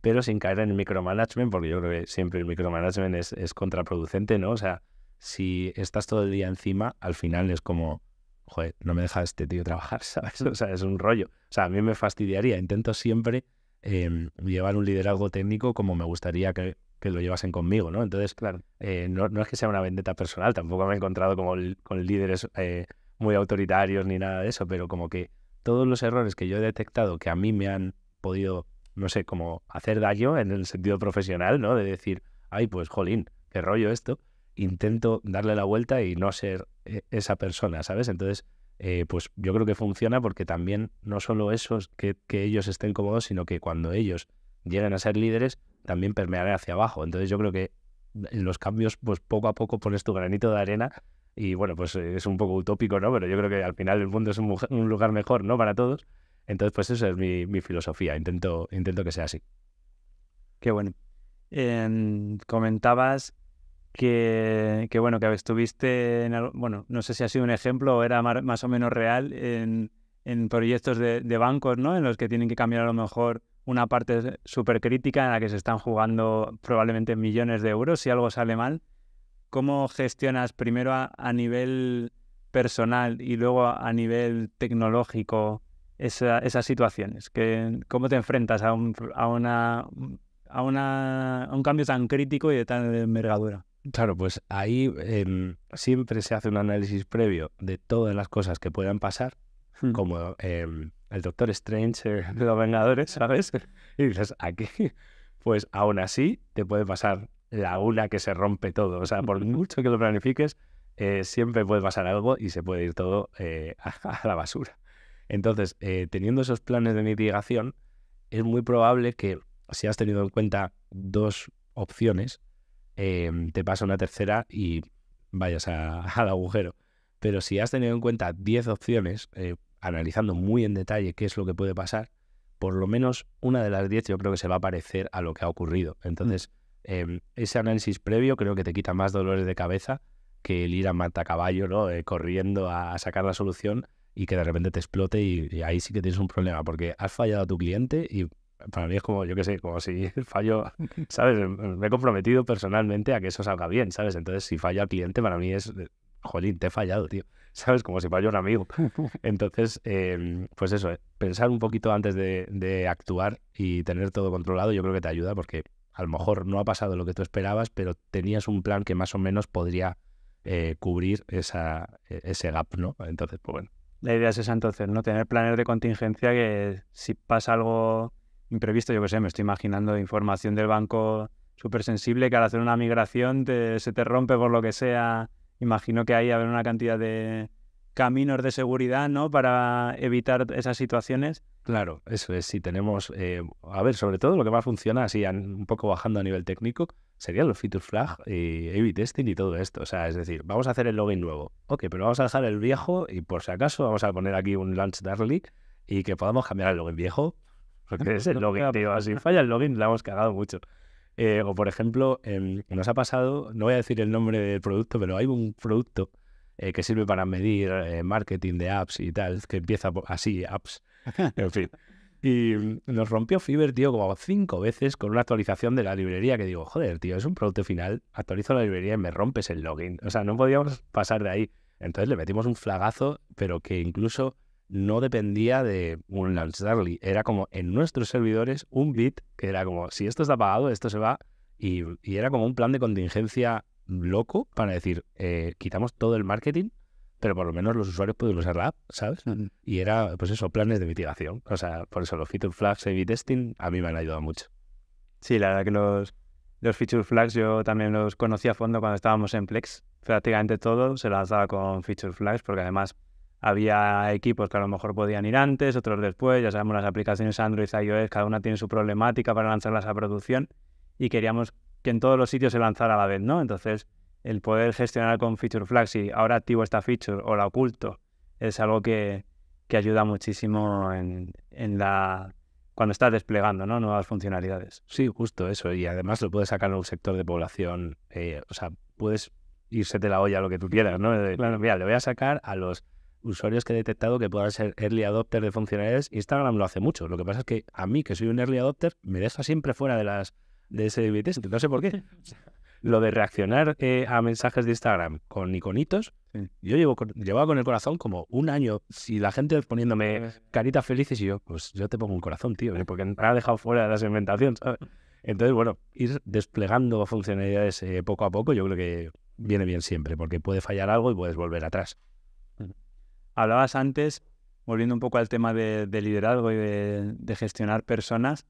pero sin caer en el micromanagement, porque yo creo que siempre el micromanagement es contraproducente, ¿no? O sea, si estás todo el día encima, al final es como joder, no me deja este tío trabajar, <laughs> ¿sabes? Mm. O sea, es un rollo. O sea, a mí me fastidiaría. Intento siempre em, llevar un liderazgo técnico como me gustaría que, lo llevasen conmigo, ¿no? Entonces, claro, eh, no, no, es que sea una vendetta personal, tampoco me he encontrado como con líderes eh, muy autoritarios ni nada de eso, pero como que todos los errores que yo he detectado que a mí me han podido, no sé, como hacer daño en el sentido profesional, ¿no? De decir, ay, pues jolín, qué rollo esto, intento darle la vuelta y no ser e-, esa persona, ¿sabes? Entonces, eh, pues yo creo que funciona porque también no solo eso, que, ellos estén cómodos, sino que cuando ellos lleguen a ser líderes, también permearán hacia abajo. Entonces yo creo que en los cambios, pues poco a poco pones tu granito de arena y bueno, pues eh, es un poco utópico, ¿no? Pero yo creo que al final el mundo es un, lugar mejor, ¿no? Para todos. Entonces, pues esa es mi, filosofía, intento, intento que sea así. Qué bueno. Em, comentabas que, bueno, que estuviste en, bueno, no sé si ha sido un ejemplo o era más o menos real en, proyectos de, bancos, ¿no? En los que tienen que cambiar a lo mejor una parte súper crítica en la que se están jugando probablemente millones de euros si algo sale mal. ¿Cómo gestionas primero a, nivel personal y luego a nivel tecnológico esas situaciones? Que, ¿Cómo te enfrentas a, un, a, una, a, una, a un cambio tan crítico y de tan envergadura? Claro, pues ahí em, siempre se hace un análisis previo de todas las cosas que puedan pasar, hmm. como em, el Doctor Strange de <laughs> los Vengadores, ¿sabes? <laughs> Y dices, aquí, pues aún así te puede pasar la una que se rompe todo. O sea, por <laughs> mucho que lo planifiques, eh, siempre puede pasar algo y se puede ir todo eh, a, la basura. Entonces, eh, teniendo esos planes de mitigación, es muy probable que si has tenido en cuenta dos opciones, Em, te pasa una tercera y vayas <laughs> al agujero. Pero si has tenido en cuenta 10 opciones, eh, analizando muy en detalle qué es lo que puede pasar, por lo menos una de las 10 yo creo que se va a parecer a lo que ha ocurrido. Mm. Entonces, em, ese análisis previo creo que te quita más dolores de cabeza que el ir a caballo, ¿no? Eh, corriendo a, sacar la solución y que de repente te explote y, ahí sí que tienes un problema porque has fallado a tu cliente y para mí es como, yo qué sé, como si <laughs> fallo, ¿sabes? Me he comprometido personalmente a que eso salga bien, ¿sabes? Entonces, si fallo al cliente, para mí es, jolín, te he fallado, tío, <laughs> ¿sabes? Como si fallo un amigo. <laughs> Entonces, em, pues eso, eh, pensar un poquito antes de, actuar y tener todo controlado, yo creo que te ayuda porque a lo mejor no ha pasado lo que tú esperabas, pero tenías un plan que más o menos podría eh, cubrir esa, e, ese gap, ¿no? Entonces, pues bueno. La idea es esa entonces, ¿no? Tener planes de contingencia que si pasa algo imprevisto, yo que sé, me estoy imaginando información del banco súper sensible que al hacer una migración se te rompe por lo que sea. Imagino que ahí habrá una cantidad de caminos de seguridad, ¿no? Para evitar esas situaciones. Claro, eso es. Si tenemos, eh, a ver, sobre todo lo que más funciona, así un poco bajando a nivel técnico, serían los feature flag y a testing y todo esto. O sea, es decir, vamos a hacer el login nuevo. Ok, pero vamos a dejar el viejo y por si acaso vamos a poner aquí un launch darling y que podamos cambiar el login viejo que <laughs> es el login, tío. Así falla el login, la hemos cagado mucho. Eh, o por ejemplo, em, nos ha pasado, no voy a decir el nombre del producto, pero hay un producto eh, que sirve para medir eh, marketing de apps y tal, que empieza así, apps. <laughs> en fin. Y mm, nos rompió fiber tío, como cinco veces con una actualización de la librería que digo, joder, tío, es un producto final, actualizo la librería y me rompes el login. O sea, no podíamos pasar de ahí. Entonces le metimos un flagazo, pero que incluso no dependía de un launch Era como en nuestros servidores un bit que era como, si esto está apagado, esto se va. Y, era como un plan de contingencia loco para decir, eh, quitamos todo el marketing, pero por lo menos los usuarios pueden usar la app, ¿sabes? Y era, pues eso, planes de mitigación. O sea, por eso los feature flags y testing a mí me han ayudado mucho. Sí, la verdad que los, los feature flags yo también los conocí a fondo cuando estábamos en Plex. Prácticamente todo se lanzaba con feature flags porque además había equipos que a lo mejor podían ir antes, otros después, ya sabemos las aplicaciones Android, iOS, cada una tiene su problemática para lanzarlas a producción y queríamos que en todos los sitios se lanzara a la vez, ¿no? Entonces, el poder gestionar con Feature Flag, si ahora activo esta feature o la oculto, es algo que, ayuda muchísimo en, la cuando estás desplegando ¿no? nuevas funcionalidades. Sí, justo eso. Y además lo puedes sacar a un sector de población. Eh, o sea, puedes irse de la olla a lo que tú quieras, ¿no? Mira, le voy a sacar a los usuarios que he detectado que puedan ser early adopter de funcionalidades. Instagram lo hace mucho. Lo que pasa es que a mí, que soy un early adopter, me deja siempre fuera de las de ese test. No sé por qué. <laughs> lo de reaccionar eh, a mensajes de Instagram con iconitos, yo llevo llevaba con el corazón como un año. Si la gente poniéndome caritas felices y yo, pues yo te pongo un corazón, tío, eh, porque me ha dejado fuera de las inventaciones. Entonces, bueno, ir desplegando funcionalidades eh, poco a poco, yo creo que viene bien siempre, porque puede fallar algo y puedes volver atrás. Hablabas antes, volviendo un poco al tema de, liderazgo y de, gestionar personas,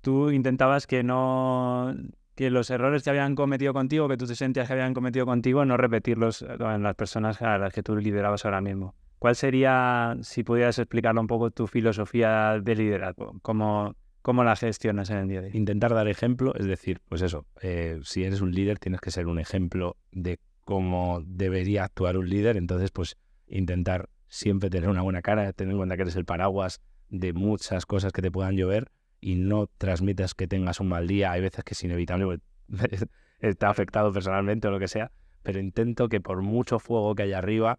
tú intentabas que no que los errores que habían cometido contigo, que tú te sentías que habían cometido contigo, no repetirlos en eh, las personas a las que tú liderabas ahora mismo. ¿Cuál sería, si pudieras explicarlo un poco, tu filosofía de liderazgo? ¿Cómo, cómo la gestionas en el día a día? Intentar dar ejemplo, es decir, pues eso, eh, si eres un líder tienes que ser un ejemplo de cómo debería actuar un líder, entonces pues intentar siempre tener una buena cara, tener en cuenta que eres el paraguas de muchas cosas que te puedan llover y no transmitas que tengas un mal día. Hay veces que es inevitable, pues, <laughs> está afectado personalmente o lo que sea, pero intento que por mucho fuego que haya arriba,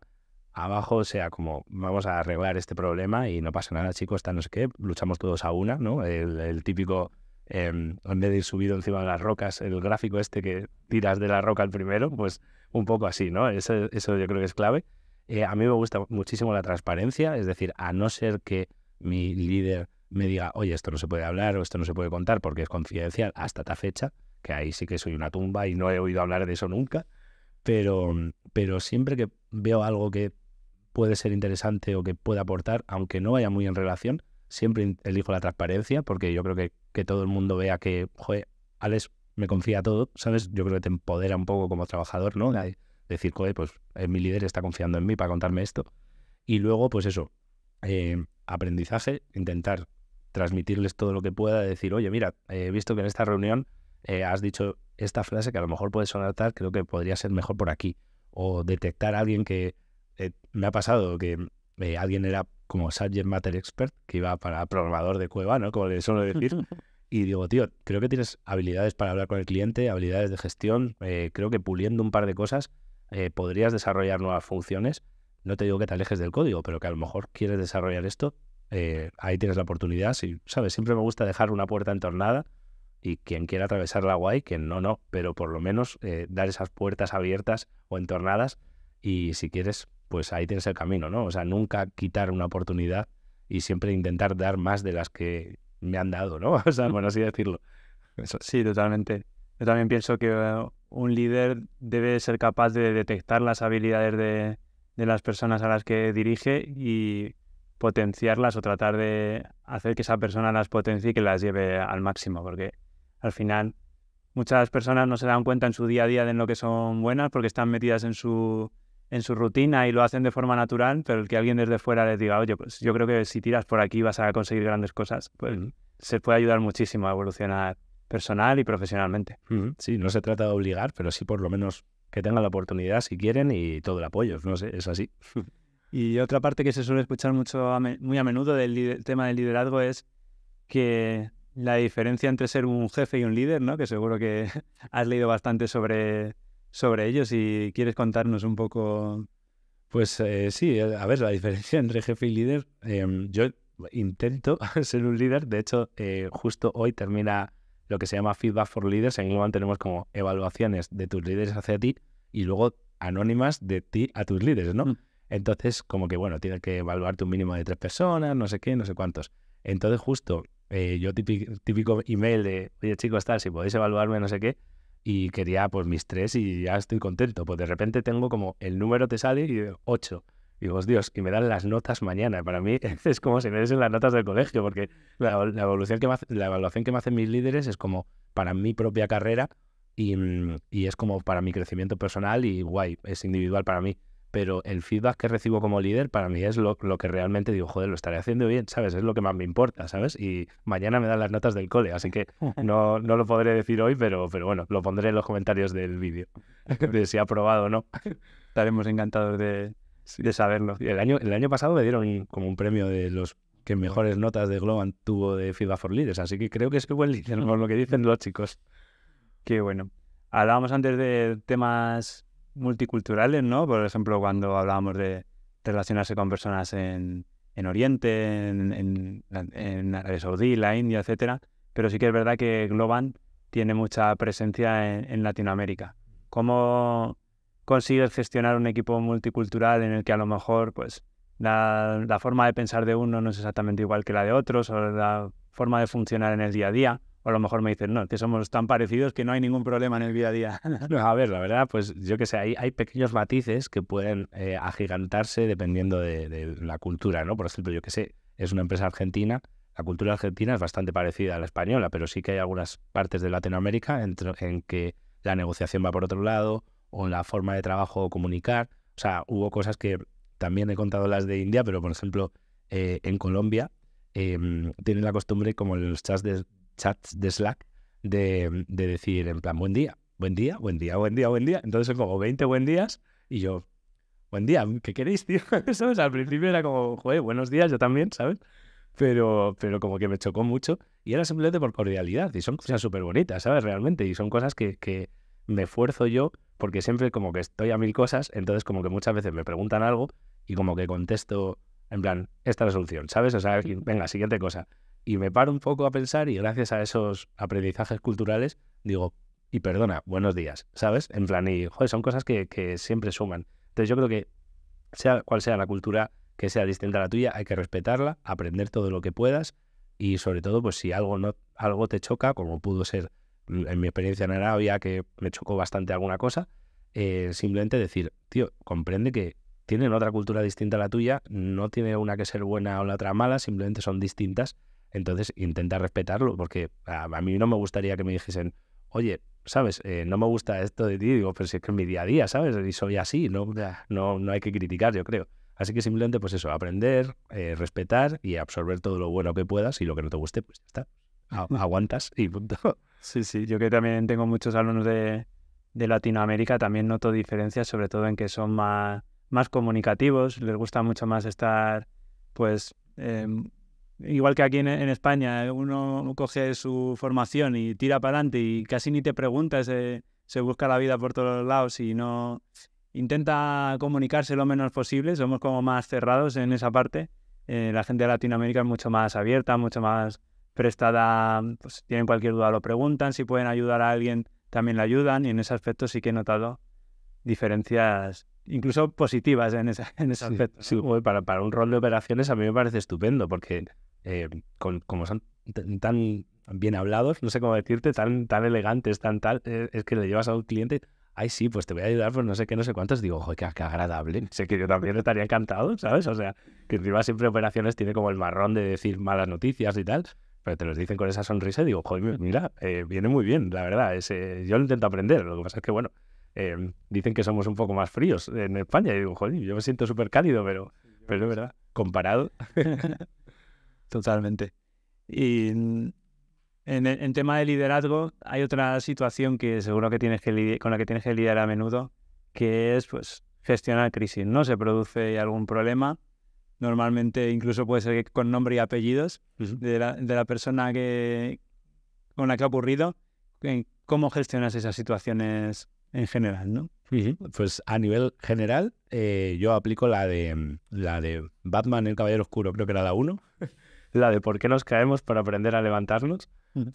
abajo sea como vamos a arreglar este problema y no pasa nada, chicos, está no sé qué, luchamos todos a una, ¿no? El, típico, em, en vez de ir subido encima de las rocas, el gráfico este que tiras de la roca al primero, pues un poco así, ¿no? Eso, eso yo creo que es clave. Eh, a mí me gusta muchísimo la transparencia, es decir, a no ser que mi líder me diga, oye, esto no se puede hablar o esto no se puede contar porque es confidencial hasta esta fecha, que ahí sí que soy una tumba y no he oído hablar de eso nunca, pero, pero siempre que veo algo que puede ser interesante o que pueda aportar, aunque no vaya muy en relación, siempre elijo la transparencia porque yo creo que, que todo el mundo vea que, joder, Alex me confía todo, ¿sabes? Yo creo que te empodera un poco como trabajador, ¿no? decir, pues eh, mi líder está confiando en mí para contarme esto. Y luego, pues eso, em, aprendizaje, intentar transmitirles todo lo que pueda, decir, oye, mira, he visto que en esta reunión eh, has dicho esta frase que a lo mejor puede sonar tal, creo que podría ser mejor por aquí. O detectar a alguien que eh, me ha pasado, que alguien era como Subject Matter Expert, que iba para programador de cueva, ¿no? Como le suelo decir. <laughs> Y digo, tío, creo que tienes habilidades para hablar con el cliente, habilidades de gestión, creo que puliendo un par de cosas eh, podrías desarrollar nuevas funciones. No te digo que te alejes del código, pero que a lo mejor quieres desarrollar esto, eh, ahí tienes la oportunidad. Si, ¿sabes? Siempre me gusta dejar una puerta entornada y quien quiera atravesarla guay, quien no, no, pero por lo menos eh, dar esas puertas abiertas o entornadas y si quieres, pues ahí tienes el camino, ¿no? O sea, nunca quitar una oportunidad y siempre intentar dar más de las que me han dado, ¿no? <laughs> O sea, bueno, así decirlo. sí, totalmente. Yo también pienso que eh, un líder debe ser capaz de detectar las habilidades de, las personas a las que dirige y potenciarlas o tratar de hacer que esa persona las potencie y que las lleve al máximo, porque al final muchas personas no se dan cuenta en su día a día de en lo que son buenas porque están metidas en su, en su rutina y lo hacen de forma natural, pero el que alguien desde fuera les diga, oye, pues yo creo que si tiras por aquí vas a conseguir grandes cosas, pues se puede ayudar muchísimo a evolucionar personal y profesionalmente. Sí, no se trata de obligar, pero sí por lo menos que tengan la oportunidad si quieren y todo el apoyo, no sé, es así. <laughs> y otra parte que se suele escuchar mucho muy a menudo del tema del liderazgo es que la diferencia entre ser un jefe y un líder, ¿no? Que seguro que <laughs> has leído bastante sobre, sobre ellos y quieres contarnos un poco. Pues eh, sí, eh, a ver, la diferencia <laughs> entre jefe y líder. Em, yo intento ser un líder. De hecho, eh, justo hoy termina lo que se llama Feedback for Leaders. En inglés tenemos como evaluaciones de tus líderes hacia ti y luego anónimas de ti a tus líderes, ¿no? Mm. Entonces, como que, bueno, tienes que evaluarte un mínimo de tres personas, no sé qué, no sé cuántos. Entonces, justo, eh, yo típico, típico, email de, oye, chicos, tal, si podéis evaluarme, no sé qué, y quería pues mis tres y ya estoy contento. Pues de repente tengo como el número te sale y ocho digo, Dios, y me dan las notas mañana. Para mí <laughs> es como si me diesen las notas del colegio, porque la, que la evaluación que me hacen mis líderes es como para mi propia carrera y, y, es como para mi crecimiento personal y guay, es individual para mí. Pero el feedback que recibo como líder para mí es lo, lo que realmente digo, joder, lo estaré haciendo bien, ¿sabes? Es lo que más me importa, ¿sabes? Y mañana me dan las notas del cole, así que <laughs> no, no lo podré decir hoy, pero, pero bueno, lo pondré en los comentarios del vídeo, <laughs> de si ha probado o no. Estaremos encantados de, de saberlo. El año, el año pasado me dieron como un premio de los que mejores notas de Globan tuvo de FIBA for Leaders, así que creo que es que buen líder lo que dicen los chicos. Qué bueno. Hablábamos antes de temas multiculturales, ¿no? Por ejemplo, cuando hablábamos de relacionarse con personas en, Oriente, en, en, Arabia Saudí, la India, etcétera. Pero sí que es verdad que Globan tiene mucha presencia en, en Latinoamérica. ¿Cómo, consigues gestionar un equipo multicultural en el que a lo mejor pues la, forma de pensar de uno no es exactamente igual que la de otros o la forma de funcionar en el día a día. O a lo mejor me dicen, no, que somos tan parecidos que no hay ningún problema en el día a día. <laughs> a ver, la verdad, pues yo que sé, hay, hay pequeños matices que pueden eh, agigantarse dependiendo de, la cultura, ¿no? Por ejemplo, yo que sé, es una empresa argentina, la cultura argentina es bastante parecida a la española, pero sí que hay algunas partes de Latinoamérica en que la negociación va por otro lado, o la forma de trabajo o comunicar. O sea, hubo cosas que también he contado las de India, pero por ejemplo, eh, en Colombia em, tienen la costumbre, como en los chats de, de Slack, de, decir en plan, buen día, buen día, buen día, buen día, buen día. Entonces como 20 buen días y yo, buen día, ¿qué queréis, tío? <laughs> ¿Sabes? Al principio era como, joder, buenos días, yo también, ¿sabes? Pero, pero como que me chocó mucho y era simplemente por cordialidad y son cosas súper bonitas, ¿sabes? Realmente y son cosas que me esfuerzo yo porque siempre como que estoy a mil cosas, entonces como que muchas veces me preguntan algo y como que contesto en plan, esta resolución ¿sabes? O sea, venga, siguiente cosa. Y me paro un poco a pensar y gracias a esos aprendizajes culturales digo, y perdona, buenos días, ¿sabes? En plan, y joder, son cosas que, siempre suman. Entonces yo creo que sea cual sea la cultura que sea distinta a la tuya, hay que respetarla, aprender todo lo que puedas y sobre todo, pues si algo, no, algo te choca, como pudo ser en mi experiencia en Arabia, que me chocó bastante alguna cosa, eh, simplemente decir, tío, comprende que tienen otra cultura distinta a la tuya, no tiene una que ser buena o la otra mala, simplemente son distintas. Entonces intenta respetarlo, porque a, mí no me gustaría que me dijesen, oye, ¿sabes? Eh, no me gusta esto de ti, digo, pero si es que es mi día a día, ¿sabes? Y soy así, no, no, no hay que criticar, yo creo. Así que simplemente, pues eso, aprender, eh, respetar y absorber todo lo bueno que puedas y lo que no te guste, pues ya está. <laughs> aguantas y punto. Sí, sí, yo que también tengo muchos alumnos de, Latinoamérica, también noto diferencias, sobre todo en que son más, más comunicativos, les gusta mucho más estar, pues, em, igual que aquí en, España, uno coge su formación y tira para adelante y casi ni te pregunta, se, busca la vida por todos lados y no intenta comunicarse lo menos posible, somos como más cerrados en esa parte. Eh, la gente de Latinoamérica es mucho más abierta, mucho más prestada, pues tienen cualquier duda, lo preguntan, si pueden ayudar a alguien, también la ayudan y en ese aspecto sí que he notado diferencias incluso positivas en ese, <laughs> en aspecto. para, un rol de operaciones a mí me parece estupendo porque eh, como son tan bien hablados, no sé cómo decirte, tan, tan elegantes, tan tal, eh, es que le llevas a un cliente, ay sí, pues te voy a ayudar, por no sé qué, no sé cuántos, digo, ojo, qué, agradable, <laughs> sé que yo también estaría encantado, ¿sabes? O sea, que encima siempre operaciones tiene como el marrón de decir malas noticias y tal, pero te los dicen con esa sonrisa y digo, joder, mira, eh, viene muy bien, la verdad. Eh, yo lo intento aprender, lo que pasa es que, bueno, eh, dicen que somos un poco más fríos en España. Y digo, joder, yo me siento súper cálido, pero, pero es verdad, comparado. <laughs> Totalmente. Y en, tema de liderazgo, hay otra situación que seguro que tienes que con la que tienes que lidiar a menudo, que es pues gestionar crisis, ¿no? Se produce algún problema Normalmente incluso puede ser con nombre y apellidos de, la, de, la, persona que, con la que ha ocurrido. ¿Cómo gestionas esas situaciones en general, no? Pues a nivel general, eh, yo aplico la de, mm, la de Batman, el Caballero Oscuro, creo que era la 1. <laughs> la de por qué nos caemos para aprender a levantarnos.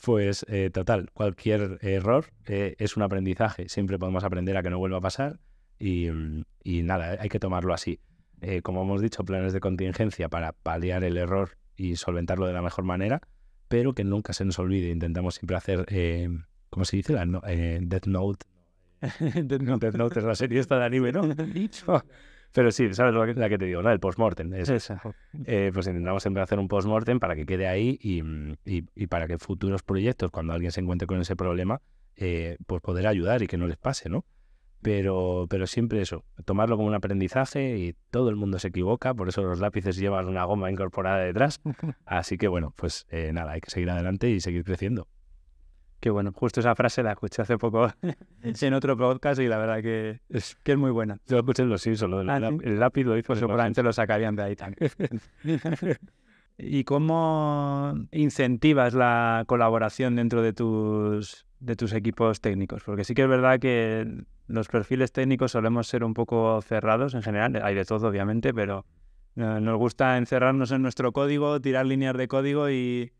Pues eh, total, cualquier error eh, es un aprendizaje. Siempre podemos aprender a que no vuelva a pasar y, mm, nada, hay que tomarlo así. Eh, como hemos dicho, planes de contingencia para paliar el error y solventarlo de la mejor manera, pero que nunca se nos olvide. Intentamos siempre hacer, eh, ¿cómo se dice? La eh, <laughs> Death Note. Death Note. es la serie esta de anime, ¿no? <laughs> Oh, pero sí, ¿sabes la que te digo? El post-mortem. pues intentamos siempre hacer un post-mortem para que quede ahí y, y, para que futuros proyectos, cuando alguien se encuentre con ese problema, pues poder ayudar y que no les pase, ¿no? Pero, pero siempre eso, tomarlo como un aprendizaje y todo el mundo se equivoca, por eso los lápices llevan una goma incorporada detrás. <laughs> Así que bueno, pues eh, nada, hay que seguir adelante y seguir creciendo. Qué bueno, justo esa frase la escuché hace poco <laughs> en otro podcast y la verdad que es, que es muy buena. Yo lo escuché en los ah, sí, el lápiz lo hizo. Seguramente lo sacarían de ahí también. <laughs> ¿Y cómo incentivas la colaboración dentro de tus de tus equipos técnicos? Porque sí que es verdad que los perfiles técnicos solemos ser un poco cerrados en general, hay de todo obviamente, pero eh, nos gusta encerrarnos en nuestro código, tirar líneas de código y,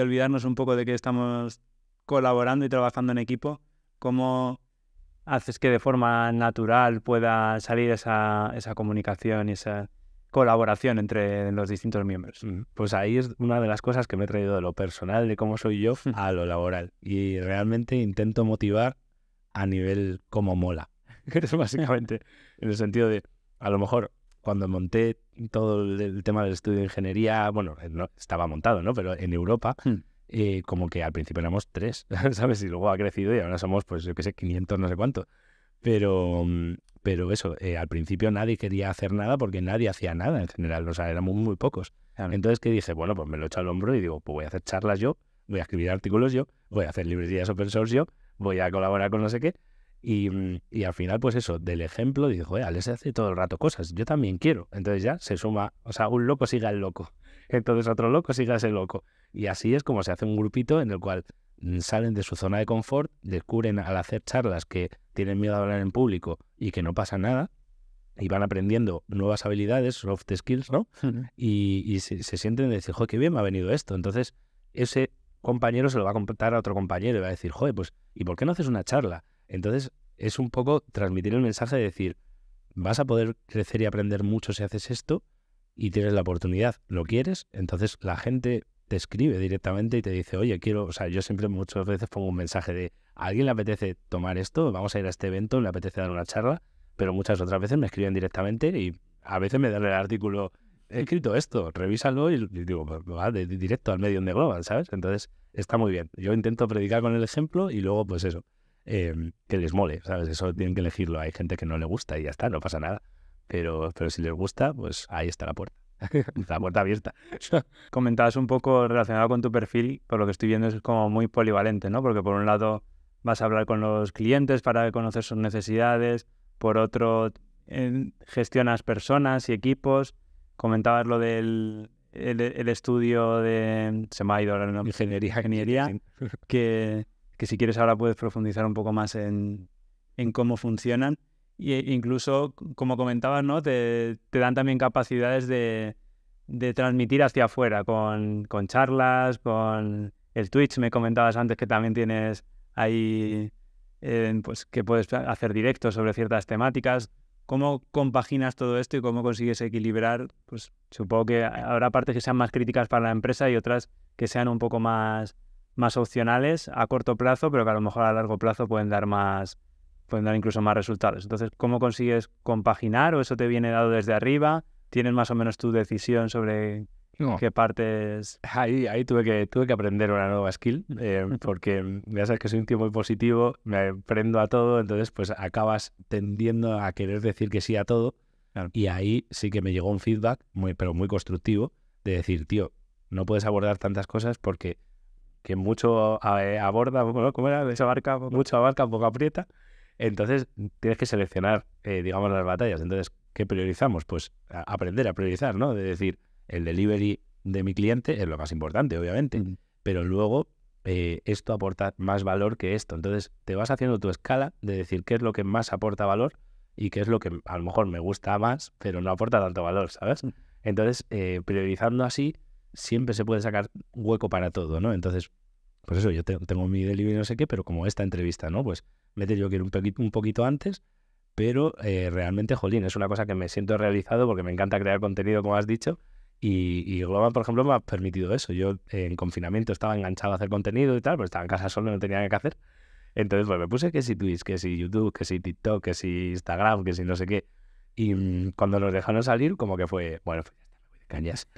olvidarnos un poco de que estamos colaborando y trabajando en equipo. ¿Cómo haces que de forma natural pueda salir esa, esa comunicación y esa, colaboración entre los distintos miembros. Pues ahí es una de las cosas que me he traído de lo personal, de cómo soy yo, <laughs> a lo laboral. Y realmente intento motivar a nivel como mola. <laughs> es básicamente <laughs> en el sentido de, a lo mejor, cuando monté todo el, tema del estudio de ingeniería, bueno, eh, no, estaba montado, ¿no? Pero en Europa... Hmm. Eh, como que al principio éramos tres, ¿sabes? Y luego ha crecido y ahora somos, pues yo qué sé, 500, no sé cuánto. Pero mm, pero eso, eh, al principio nadie quería hacer nada porque nadie hacía nada en general, o sea, éramos muy, pocos. Entonces, ¿qué dije? Bueno, pues me lo echo al hombro y digo, pues voy a hacer charlas yo, voy a escribir artículos yo, voy a hacer librerías open source yo, voy a colaborar con no sé qué. Y, al final, pues eso, del ejemplo, dijo, oye, Alex hace todo el rato cosas, yo también quiero. Entonces ya se suma, o sea, un loco siga el loco, <laughs> entonces otro loco siga ese loco. Y así es como se hace un grupito en el cual mm, salen de su zona de confort, descubren al hacer charlas que tienen miedo a hablar en público y que no pasa nada, y van aprendiendo nuevas habilidades, soft skills, ¿no? Y, se, sienten de decir, joder, qué bien me ha venido esto. Entonces, ese compañero se lo va a contar a otro compañero y va a decir, joder, pues, ¿y por qué no haces una charla? Entonces, es un poco transmitir el mensaje de decir, vas a poder crecer y aprender mucho si haces esto y tienes la oportunidad, lo quieres, entonces la gente te escribe directamente y te dice, oye, quiero, o sea, yo siempre muchas veces pongo un mensaje de, ¿a alguien le apetece tomar esto? Vamos a ir a este evento, le apetece dar una charla, pero muchas otras veces me escriben directamente y a veces me dan el artículo, he escrito esto, revísalo y digo, pues va directo al medio de Global, ¿sabes? Entonces está muy bien. Yo intento predicar con el ejemplo y luego, pues eso, em, que les mole, ¿sabes? Eso tienen que elegirlo. Hay gente que no le gusta y ya está, no pasa nada. Pero, pero si les gusta, pues ahí está la puerta. <laughs> la puerta abierta. <laughs> Comentabas un poco relacionado con tu perfil, por lo que estoy viendo es como muy polivalente, ¿no? Porque por un lado vas a hablar con los clientes para conocer sus necesidades, por otro eh, gestionas personas y equipos. Comentabas lo del el, estudio de... se me ha ido ahora Ingeniería. Ingeniería, que, que si quieres ahora puedes profundizar un poco más en cómo funcionan. Y e incluso, como comentabas, ¿no? Te, dan también capacidades de, de transmitir hacia afuera, con, charlas, con el Twitch, me comentabas antes que también tienes ahí, eh, pues que puedes hacer directos sobre ciertas temáticas. ¿Cómo compaginas todo esto y cómo consigues equilibrar? Pues supongo que habrá partes que sean más críticas para la empresa y otras que sean un poco más, más opcionales a corto plazo, pero que a lo mejor a largo plazo pueden dar más, pueden dar incluso más resultados. Entonces, ¿cómo consigues compaginar o eso te viene dado desde arriba? ¿Tienes más o menos tu decisión sobre qué partes...? Ahí, ahí tuve, que, tuve que aprender una nueva skill, eh, porque ya sabes que soy un tío muy positivo, me prendo a todo, entonces pues acabas tendiendo a querer decir que sí a todo. Y ahí sí que me llegó un feedback, muy, pero muy constructivo, de decir, tío, no puedes abordar tantas cosas porque que mucho eh, aborda, ¿cómo era? Mucho abarca, poco aprieta. Entonces, tienes que seleccionar, eh, digamos, las batallas. Entonces, ¿qué priorizamos? Pues aprender a priorizar, ¿no? De decir, el delivery de mi cliente es lo más importante, obviamente, pero luego eh, esto aporta más valor que esto. Entonces, te vas haciendo tu escala de decir qué es lo que más aporta valor y qué es lo que a lo mejor me gusta más, pero no aporta tanto valor, ¿sabes? Mm. Entonces, eh, priorizando así, siempre se puede sacar hueco para todo, ¿no? Entonces, pues eso, yo tengo mi delivery no sé qué, pero como esta entrevista, ¿no? Pues me he tenido que ir un, poquito, un poquito antes, pero eh, realmente, jolín, es una cosa que me siento realizado porque me encanta crear contenido, como has dicho, y, y Global, por ejemplo, me ha permitido eso. Yo en confinamiento estaba enganchado a hacer contenido y tal, pero estaba en casa solo, no tenía nada que hacer. Entonces, pues me puse que si Twitch, que si YouTube, que si TikTok, que si Instagram, que si no sé qué. Y mm, cuando nos dejaron salir, como que fue, bueno, cañas.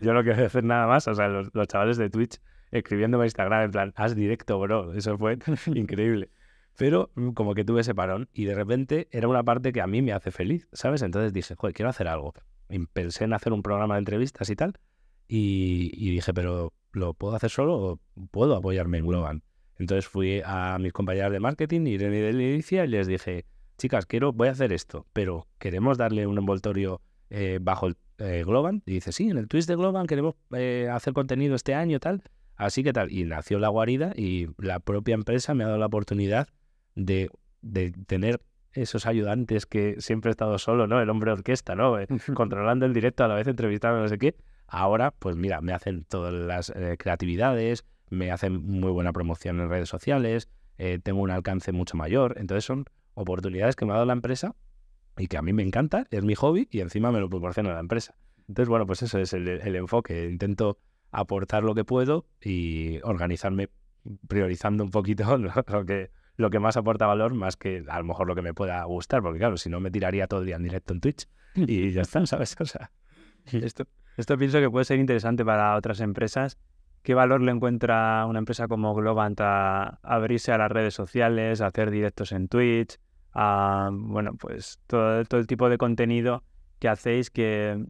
Yo no quiero hacer nada más. O sea, los, los chavales de Twitch escribiéndome en Instagram, en plan, haz directo, bro. Eso fue <laughs> increíble. Pero mm, como que tuve ese parón y de repente era una parte que a mí me hace feliz, ¿sabes? Entonces dije, joder, quiero hacer algo. pensé en hacer un programa de entrevistas y tal. Y, dije, pero ¿lo puedo hacer solo o puedo apoyarme en Globan? Entonces fui a mis compañeras de marketing, Irene y Delicia, y les dije, chicas, quiero, voy a hacer esto, pero queremos darle un envoltorio eh, bajo el eh, Globan. Y dice, sí, en el twist de Globan queremos eh, hacer contenido este año, tal. Así que tal, y nació la guarida y la propia empresa me ha dado la oportunidad de, tener esos ayudantes que siempre he estado solo, ¿no? El hombre orquesta, ¿no? Eh, <laughs> controlando el directo, a la vez entrevistando, no sé qué. Ahora, pues mira, me hacen todas las eh, creatividades, me hacen muy buena promoción en redes sociales, eh, tengo un alcance mucho mayor. Entonces son oportunidades que me ha dado la empresa y que a mí me encanta, es mi hobby y encima me lo proporciona la empresa. Entonces, bueno, pues eso es el enfoque. Intento aportar lo que puedo y organizarme priorizando un poquito <laughs> lo, que, lo que más aporta valor más que a lo mejor lo que me pueda gustar, porque claro, si no me tiraría todo el día en directo en Twitch mm. y ya está, <laughs> ¿sabes? O sea, esto, esto pienso que puede ser interesante para otras empresas. ¿Qué valor le encuentra una empresa como Globant a abrirse a las redes sociales, a hacer directos en Twitch, a, bueno, pues todo, todo el tipo de contenido que hacéis que,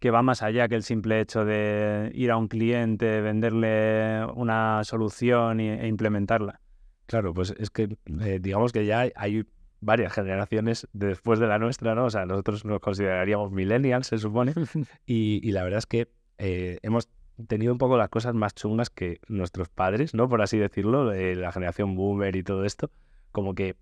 que va más allá que el simple hecho de ir a un cliente, venderle una solución e implementarla. Claro, pues es que eh, digamos que ya hay varias generaciones después de la nuestra, ¿no? O sea, nosotros nos consideraríamos millennials, se supone, <laughs> y, la verdad es que eh, hemos tenido un poco las cosas más chungas que nuestros padres, ¿no? Por así decirlo, la generación boomer y todo esto, como que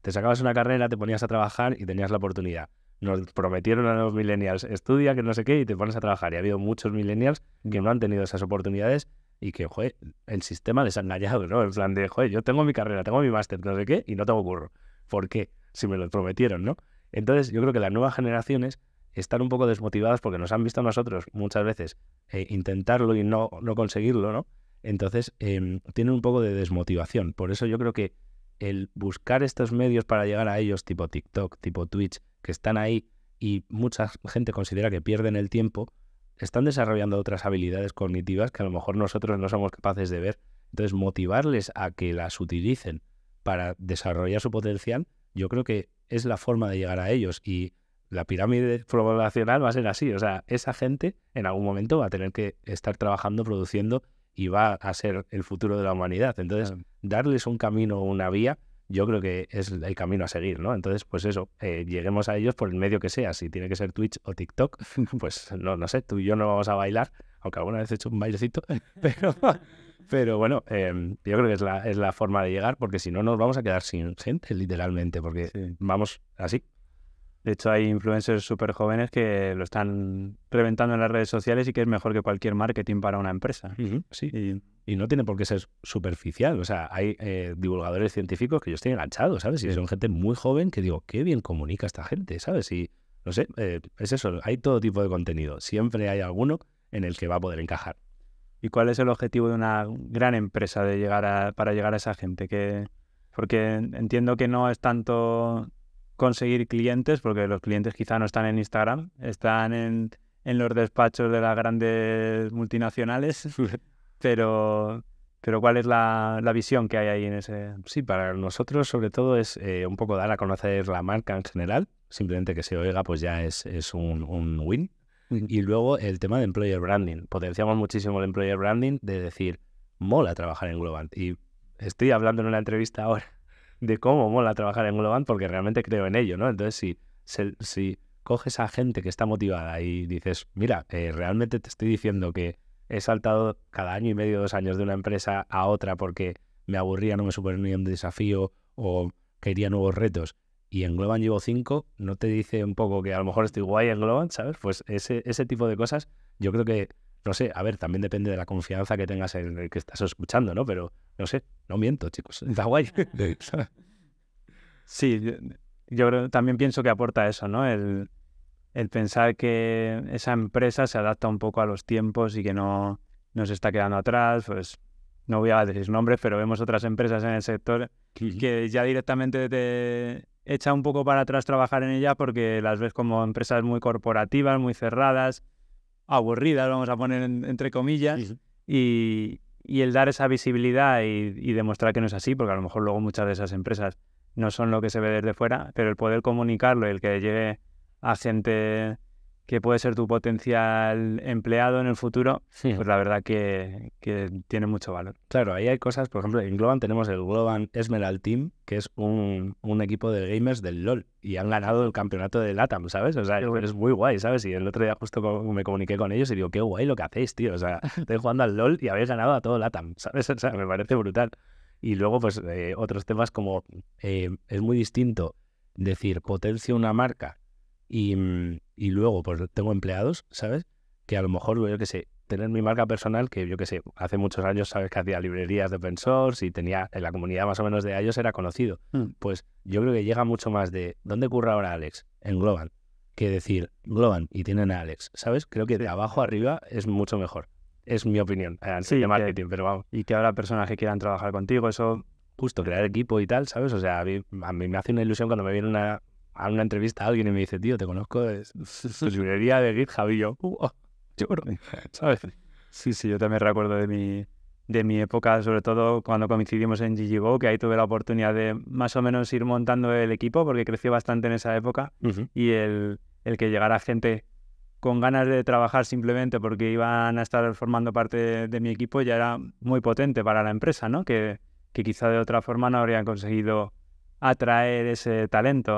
te sacabas una carrera, te ponías a trabajar y tenías la oportunidad nos prometieron a los millennials, estudia, que no sé qué, y te pones a trabajar. Y ha habido muchos millennials que no han tenido esas oportunidades y que, joder, el sistema les ha engañado, ¿no? En plan de, joder, yo tengo mi carrera, tengo mi máster, no sé qué, y no tengo curro. ¿Por qué? Si me lo prometieron, ¿no? Entonces, yo creo que las nuevas generaciones están un poco desmotivadas porque nos han visto a nosotros muchas veces eh, intentarlo y no, no conseguirlo, ¿no? Entonces, em, tienen un poco de desmotivación. Por eso yo creo que el buscar estos medios para llegar a ellos, tipo TikTok, tipo Twitch, que están ahí y mucha gente considera que pierden el tiempo, están desarrollando otras habilidades cognitivas que a lo mejor nosotros no somos capaces de ver. Entonces, motivarles a que las utilicen para desarrollar su potencial, yo creo que es la forma de llegar a ellos y la pirámide poblacional va a ser así. O sea, esa gente en algún momento va a tener que estar trabajando, produciendo y va a ser el futuro de la humanidad. Entonces, darles un camino, una vía, yo creo que es el camino a seguir, ¿no? Entonces, pues eso, eh, lleguemos a ellos por el medio que sea. Si tiene que ser Twitch o TikTok, <laughs> pues no, no sé, tú y yo no vamos a bailar, aunque alguna vez he hecho un bailecito, <laughs> pero, pero bueno, em, yo creo que es la, es la forma de llegar, porque si no nos vamos a quedar sin gente, literalmente, porque vamos así, de hecho, hay influencers súper jóvenes que lo están reventando en las redes sociales y que es mejor que cualquier marketing para una empresa. sí. Y, no tiene por qué ser superficial. O sea, hay eh, divulgadores científicos que yo estoy enganchado, ¿sabes? Y son gente muy joven que digo, qué bien comunica esta gente, ¿sabes? Y no sé, eh, es eso. Hay todo tipo de contenido. Siempre hay alguno en el que va a poder encajar. ¿Y cuál es el objetivo de una gran empresa de llegar a, para llegar a esa gente? Que, porque entiendo que no es tanto conseguir clientes, porque los clientes quizá no están en Instagram, están en, los despachos de las grandes multinacionales, <laughs> pero, pero ¿cuál es la, visión que hay ahí en ese...? Sí, para nosotros sobre todo es eh, un poco dar a conocer la marca en general, simplemente que se oiga pues ya es, un, win. Y luego el tema de employer branding. Potenciamos muchísimo el employer branding de decir, mola trabajar en Global, Y estoy hablando en una entrevista ahora de cómo mola trabajar en Globant porque realmente creo en ello, ¿no? Entonces, si, si coges a gente que está motivada y dices, mira, eh, realmente te estoy diciendo que he saltado cada año y medio, dos años de una empresa a otra porque me aburría, no me suponía un desafío o quería nuevos retos y en Globan llevo cinco, ¿no te dice un poco que a lo mejor estoy guay en Globan, sabes? Pues ese, ese tipo de cosas yo creo que no sé, a ver, también depende de la confianza que tengas en el que estás escuchando, ¿no? Pero no sé, no miento, chicos, está <laughs> guay. sí, yo, también pienso que aporta eso, ¿no? El, pensar que esa empresa se adapta un poco a los tiempos y que no se está quedando atrás, pues no voy a decir nombres, pero vemos otras empresas en el sector que ya directamente te echa un poco para atrás trabajar en ella porque las ves como empresas muy corporativas, muy cerradas, aburridas, vamos a poner entre comillas, y, el dar esa visibilidad y, y, demostrar que no es así, porque a lo mejor luego muchas de esas empresas no son lo que se ve desde fuera, pero el poder comunicarlo y el que llegue a gente que puede ser tu potencial empleado en el futuro, pues la verdad que, tiene mucho valor. Claro, ahí hay cosas, por ejemplo, en Globan tenemos el Globan Esmeral Team, que es un, equipo de gamers del LOL, y han ganado el campeonato del LATAM, ¿sabes? O sea, es muy guay, ¿sabes? Y el otro día justo me comuniqué con ellos y digo, qué guay lo que hacéis, tío. O sea, <laughs> estoy jugando al LOL y habéis ganado a todo el LATAM, ¿sabes? O sea, me parece brutal. Y luego, pues, eh, otros temas como eh, es muy distinto decir potencia una marca Mm, y, luego, pues tengo empleados, ¿sabes? Que a lo mejor, yo qué sé, tener mi marca personal, que yo que sé, hace muchos años sabes que hacía librerías de open y tenía en la comunidad más o menos de ellos era conocido. Mm. Pues yo creo que llega mucho más de dónde curra ahora Alex en Globan que decir Globan y tienen a Alex, ¿sabes? Creo que de abajo arriba es mucho mejor. Es mi opinión. Eh, sí, de marketing, pero vamos. Y que ahora personas que quieran trabajar contigo, eso. Justo, crear equipo y tal, ¿sabes? O sea, a mí, a mí me hace una ilusión cuando me viene una, a una entrevista a alguien y me dice, tío, te conozco de su <laughs> librería de GitHub y yo, <laughs> Sí, sí, yo también recuerdo de mi, de mi época, sobre todo cuando coincidimos en GGGO, que ahí tuve la oportunidad de más o menos ir montando el equipo, porque creció bastante en esa época, y el, el que llegara gente con ganas de trabajar simplemente porque iban a estar formando parte de, mi equipo ya era muy potente para la empresa, ¿no? que quizá de otra forma no habrían conseguido atraer ese talento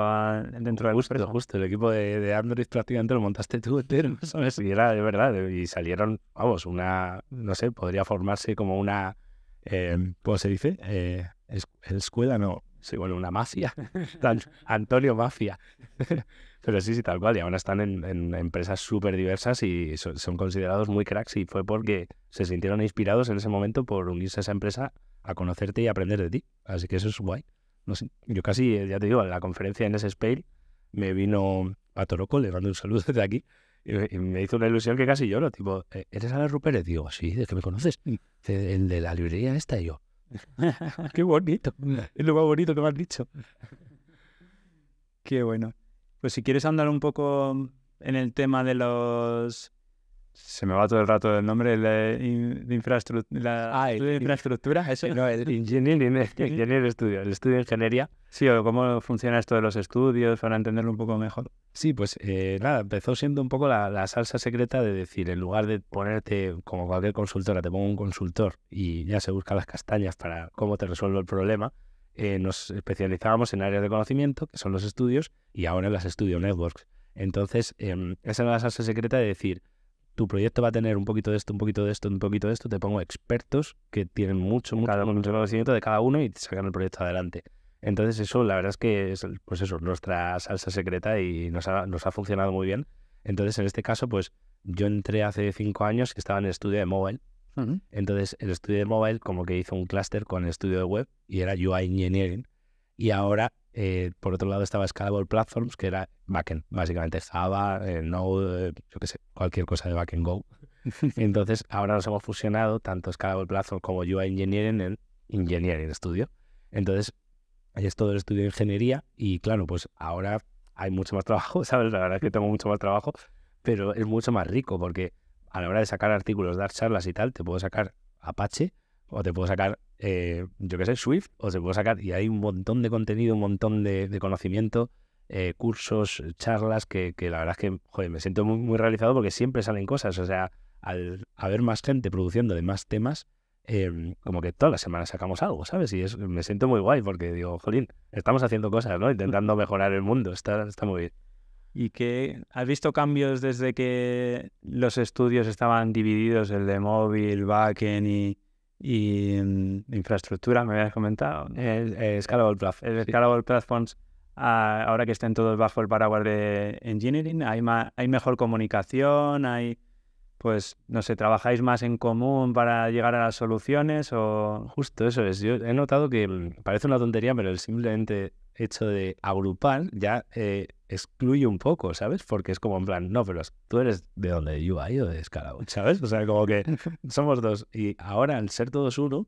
dentro de la Justo, el equipo de, de Android prácticamente lo montaste tú <laughs> entero, ¿sabes? Y era de verdad, y salieron, vamos, una, no sé, podría formarse como una, em, ¿cómo se dice? Eh, es, escuela, no, sí, bueno, una mafia, <laughs> Antonio Mafia. <laughs> Pero sí, sí, tal cual, y ahora están en, empresas súper diversas y son, son considerados muy cracks y fue porque se sintieron inspirados en ese momento por unirse a esa empresa a conocerte y aprender de ti. Así que eso es guay. No sé, yo casi, eh, ya te digo, a la conferencia en ese Spain me vino a Toroco, le mando un saludo <laughs> desde aquí, y me hizo una ilusión que casi lloro. Tipo, eh, ¿eres Alex Rupert? Digo, sí, ¿de que me conoces? Mm. El de la librería esta. Y yo, <laughs> qué bonito. Mm. Es lo más bonito que me has dicho. Qué bueno. Pues si quieres andar un poco en el tema de los se me va todo el rato el nombre de, ah, de infraestructura, eso. No, el <laughs> engineering, el estudio de ingeniería. Sí, o cómo funciona esto de los estudios para entenderlo un poco mejor. Sí, pues eh, nada, empezó siendo un poco la, salsa secreta de decir, en lugar de ponerte como cualquier consultora, te pongo un consultor y ya se busca las castañas para cómo te resuelvo el problema, eh, nos especializábamos en áreas de conocimiento, que son los estudios, y ahora en las estudio Networks. Entonces, em, esa era la salsa secreta de decir, tu proyecto va a tener un poquito de esto, un poquito de esto, un poquito de esto, te pongo expertos que tienen mucho, mucho, conocimiento de cada uno y te sacan el proyecto adelante. Entonces eso, la verdad es que es, pues eso, nuestra salsa secreta y nos ha, nos ha funcionado muy bien. Entonces, en este caso, pues yo entré hace cinco años que estaba en el estudio de mobile. Entonces, el estudio de mobile como que hizo un clúster con el estudio de web y era UI Engineering. Y ahora eh, por otro lado estaba Scalable Platforms, que era backend, básicamente Java, eh, Node, eh, yo qué sé, cualquier cosa de backend Go. <laughs> Entonces, ahora nos hemos fusionado tanto Scalable Platforms como UI Engineering en Engineering Studio. Entonces, ahí es todo el estudio de ingeniería y claro, pues ahora hay mucho más trabajo, <laughs> ¿sabes? La verdad es que tengo mucho más trabajo, pero es mucho más rico porque a la hora de sacar artículos, dar charlas y tal, te puedo sacar Apache o te puedo sacar eh, yo qué sé, Swift, o se puede sacar, y hay un montón de contenido, un montón de, conocimiento, eh, cursos, eh, charlas, que, la verdad es que joder, me siento muy, realizado porque siempre salen cosas, o sea, al haber más gente produciendo de más temas, em, como que todas las semanas sacamos algo, ¿sabes? Y es, me siento muy guay porque digo, jolín, estamos haciendo cosas, ¿no? Intentando <laughs> mejorar el mundo, está, está muy bien. ¿Y que has visto cambios desde que los estudios estaban divididos, el de móvil, backend y, y mm, infraestructura, me habías comentado. Eh, el, Scalable, Platforms, ah, ahora que estén todos bajo el paraguas de Engineering, hay, hay mejor comunicación, hay, pues, no sé, trabajáis más en común para llegar a las soluciones o... Justo eso es. Yo he notado que mm, parece una tontería, pero simplemente hecho de agrupar ya eh, excluye un poco, ¿sabes? Porque es como en plan, no, pero tú eres de donde yo o de escalado <laughs> ¿sabes? O sea, como que <laughs> somos dos. Y ahora, al ser todos uno,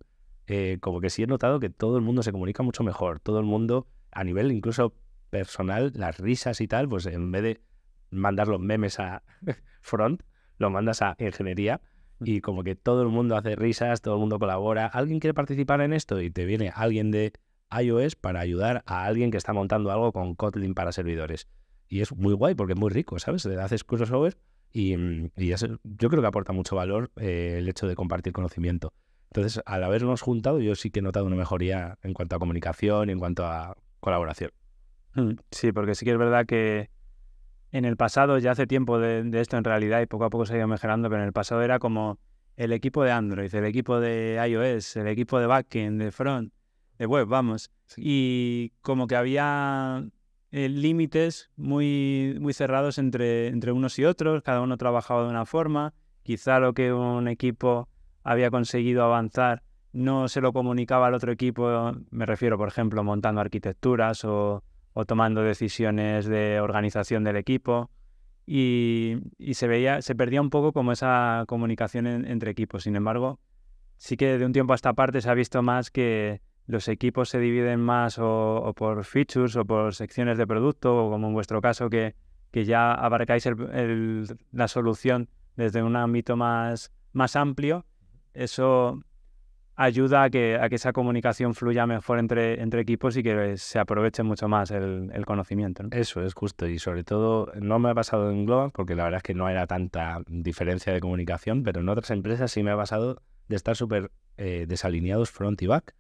eh, como que sí he notado que todo el mundo se comunica mucho mejor. Todo el mundo, a nivel incluso personal, las risas y tal, pues en vez de mandar los memes a <laughs> front, lo mandas a ingeniería mm. y como que todo el mundo hace risas, todo el mundo colabora. ¿Alguien quiere participar en esto? Y te viene alguien de iOS para ayudar a alguien que está montando algo con Kotlin para servidores. Y es muy guay porque es muy rico, ¿sabes? Le haces cursos y, mm, y yo creo que aporta mucho valor eh, el hecho de compartir conocimiento. Entonces, al habernos juntado, yo sí que he notado una mejoría en cuanto a comunicación y en cuanto a colaboración. Mm, sí, porque sí que es verdad que en el pasado, ya hace tiempo de, esto en realidad, y poco a poco se ha ido mejorando, pero en el pasado era como el equipo de Android, el equipo de iOS, el equipo de backend, de front, de web, vamos. Y como que había eh, límites muy, muy cerrados entre, entre unos y otros, cada uno trabajaba de una forma, quizá lo que un equipo había conseguido avanzar no se lo comunicaba al otro equipo, me refiero, por ejemplo, montando arquitecturas o, tomando decisiones de organización del equipo. Y, se veía, se perdía un poco como esa comunicación entre equipos. Sin embargo, sí que de un tiempo a esta parte se ha visto más que, los equipos se dividen más o, por features o por secciones de producto, o como en vuestro caso, que, que ya abarcáis la solución desde un ámbito más, más amplio, eso ayuda a que, a que esa comunicación fluya mejor entre, entre equipos y que se aproveche mucho más el, conocimiento. Eso es justo y sobre todo no me ha pasado en Global porque la verdad es que no era tanta diferencia de comunicación, pero en otras empresas sí me ha pasado de estar súper eh, desalineados front y back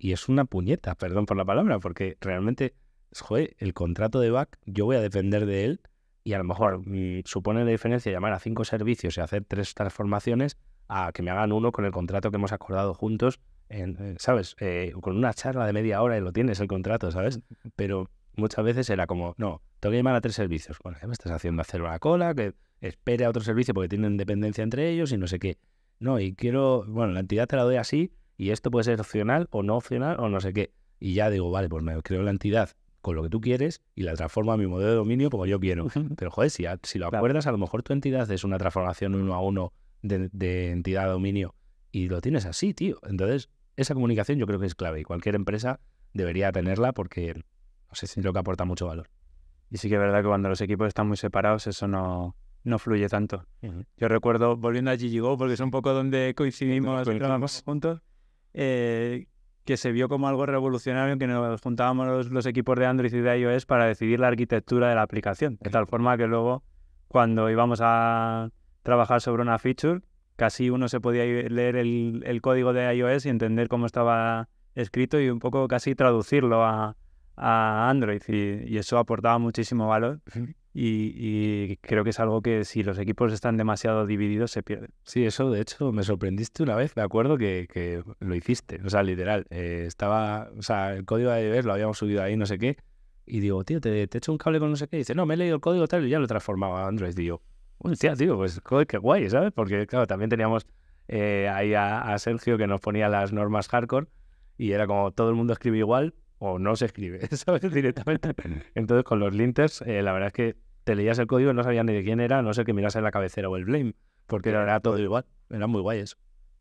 y es una puñeta, perdón por la palabra, porque realmente, joder, el contrato de back, yo voy a depender de él y a lo mejor mm, supone la diferencia llamar a cinco servicios y hacer tres transformaciones a que me hagan uno con el contrato que hemos acordado juntos, en, eh, ¿sabes? Eh, con una charla de media hora y lo tienes el contrato, ¿sabes? <laughs> Pero muchas veces era como, no, tengo que llamar a tres servicios. Bueno, me estás haciendo hacer una cola? Que espere a otro servicio porque tienen dependencia entre ellos y no sé qué. No, y quiero, bueno, la entidad te la doy así, y esto puede ser opcional o no opcional o no sé qué. Y ya digo, vale, pues me creo la entidad con lo que tú quieres y la transformo a mi modelo de dominio porque yo quiero. Pero joder, si, lo acuerdas, a lo mejor tu entidad es una transformación uno a uno de, entidad a dominio y lo tienes así, tío. Entonces, esa comunicación yo creo que es clave y cualquier empresa debería tenerla porque no sé es que aporta mucho valor. Y sí que es verdad que cuando los equipos están muy separados, eso no, no fluye tanto. Yo recuerdo, volviendo a GGO, porque es un poco donde coincidimos, juntos, eh, que se vio como algo revolucionario que nos juntábamos los, equipos de Android y de iOS para decidir la arquitectura de la aplicación, de tal forma que luego cuando íbamos a trabajar sobre una feature, casi uno se podía leer el, código de iOS y entender cómo estaba escrito y un poco casi traducirlo a, a Android y, eso aportaba muchísimo valor y, creo que es algo que si los equipos están demasiado divididos se pierden. Sí, eso de hecho me sorprendiste una vez, me acuerdo que, que lo hiciste, o sea, literal, eh, estaba, o sea, el código de ver lo habíamos subido ahí, no sé qué, y digo, tío, te, te echo un cable con no sé qué, y dice, no, me he leído el código tal y ya lo transformaba a Android, y yo, hostia, tío, pues qué guay, ¿sabes? Porque claro, también teníamos eh, ahí a, a Sergio que nos ponía las normas hardcore y era como todo el mundo escribe igual, o no se escribe, <laughs> ¿sabes? Directamente. Entonces, con los linters, eh, la verdad es que te leías el código y no sabías ni de quién era, no sé que miras en la cabecera o el blame, porque era, todo igual. Era muy guay eso.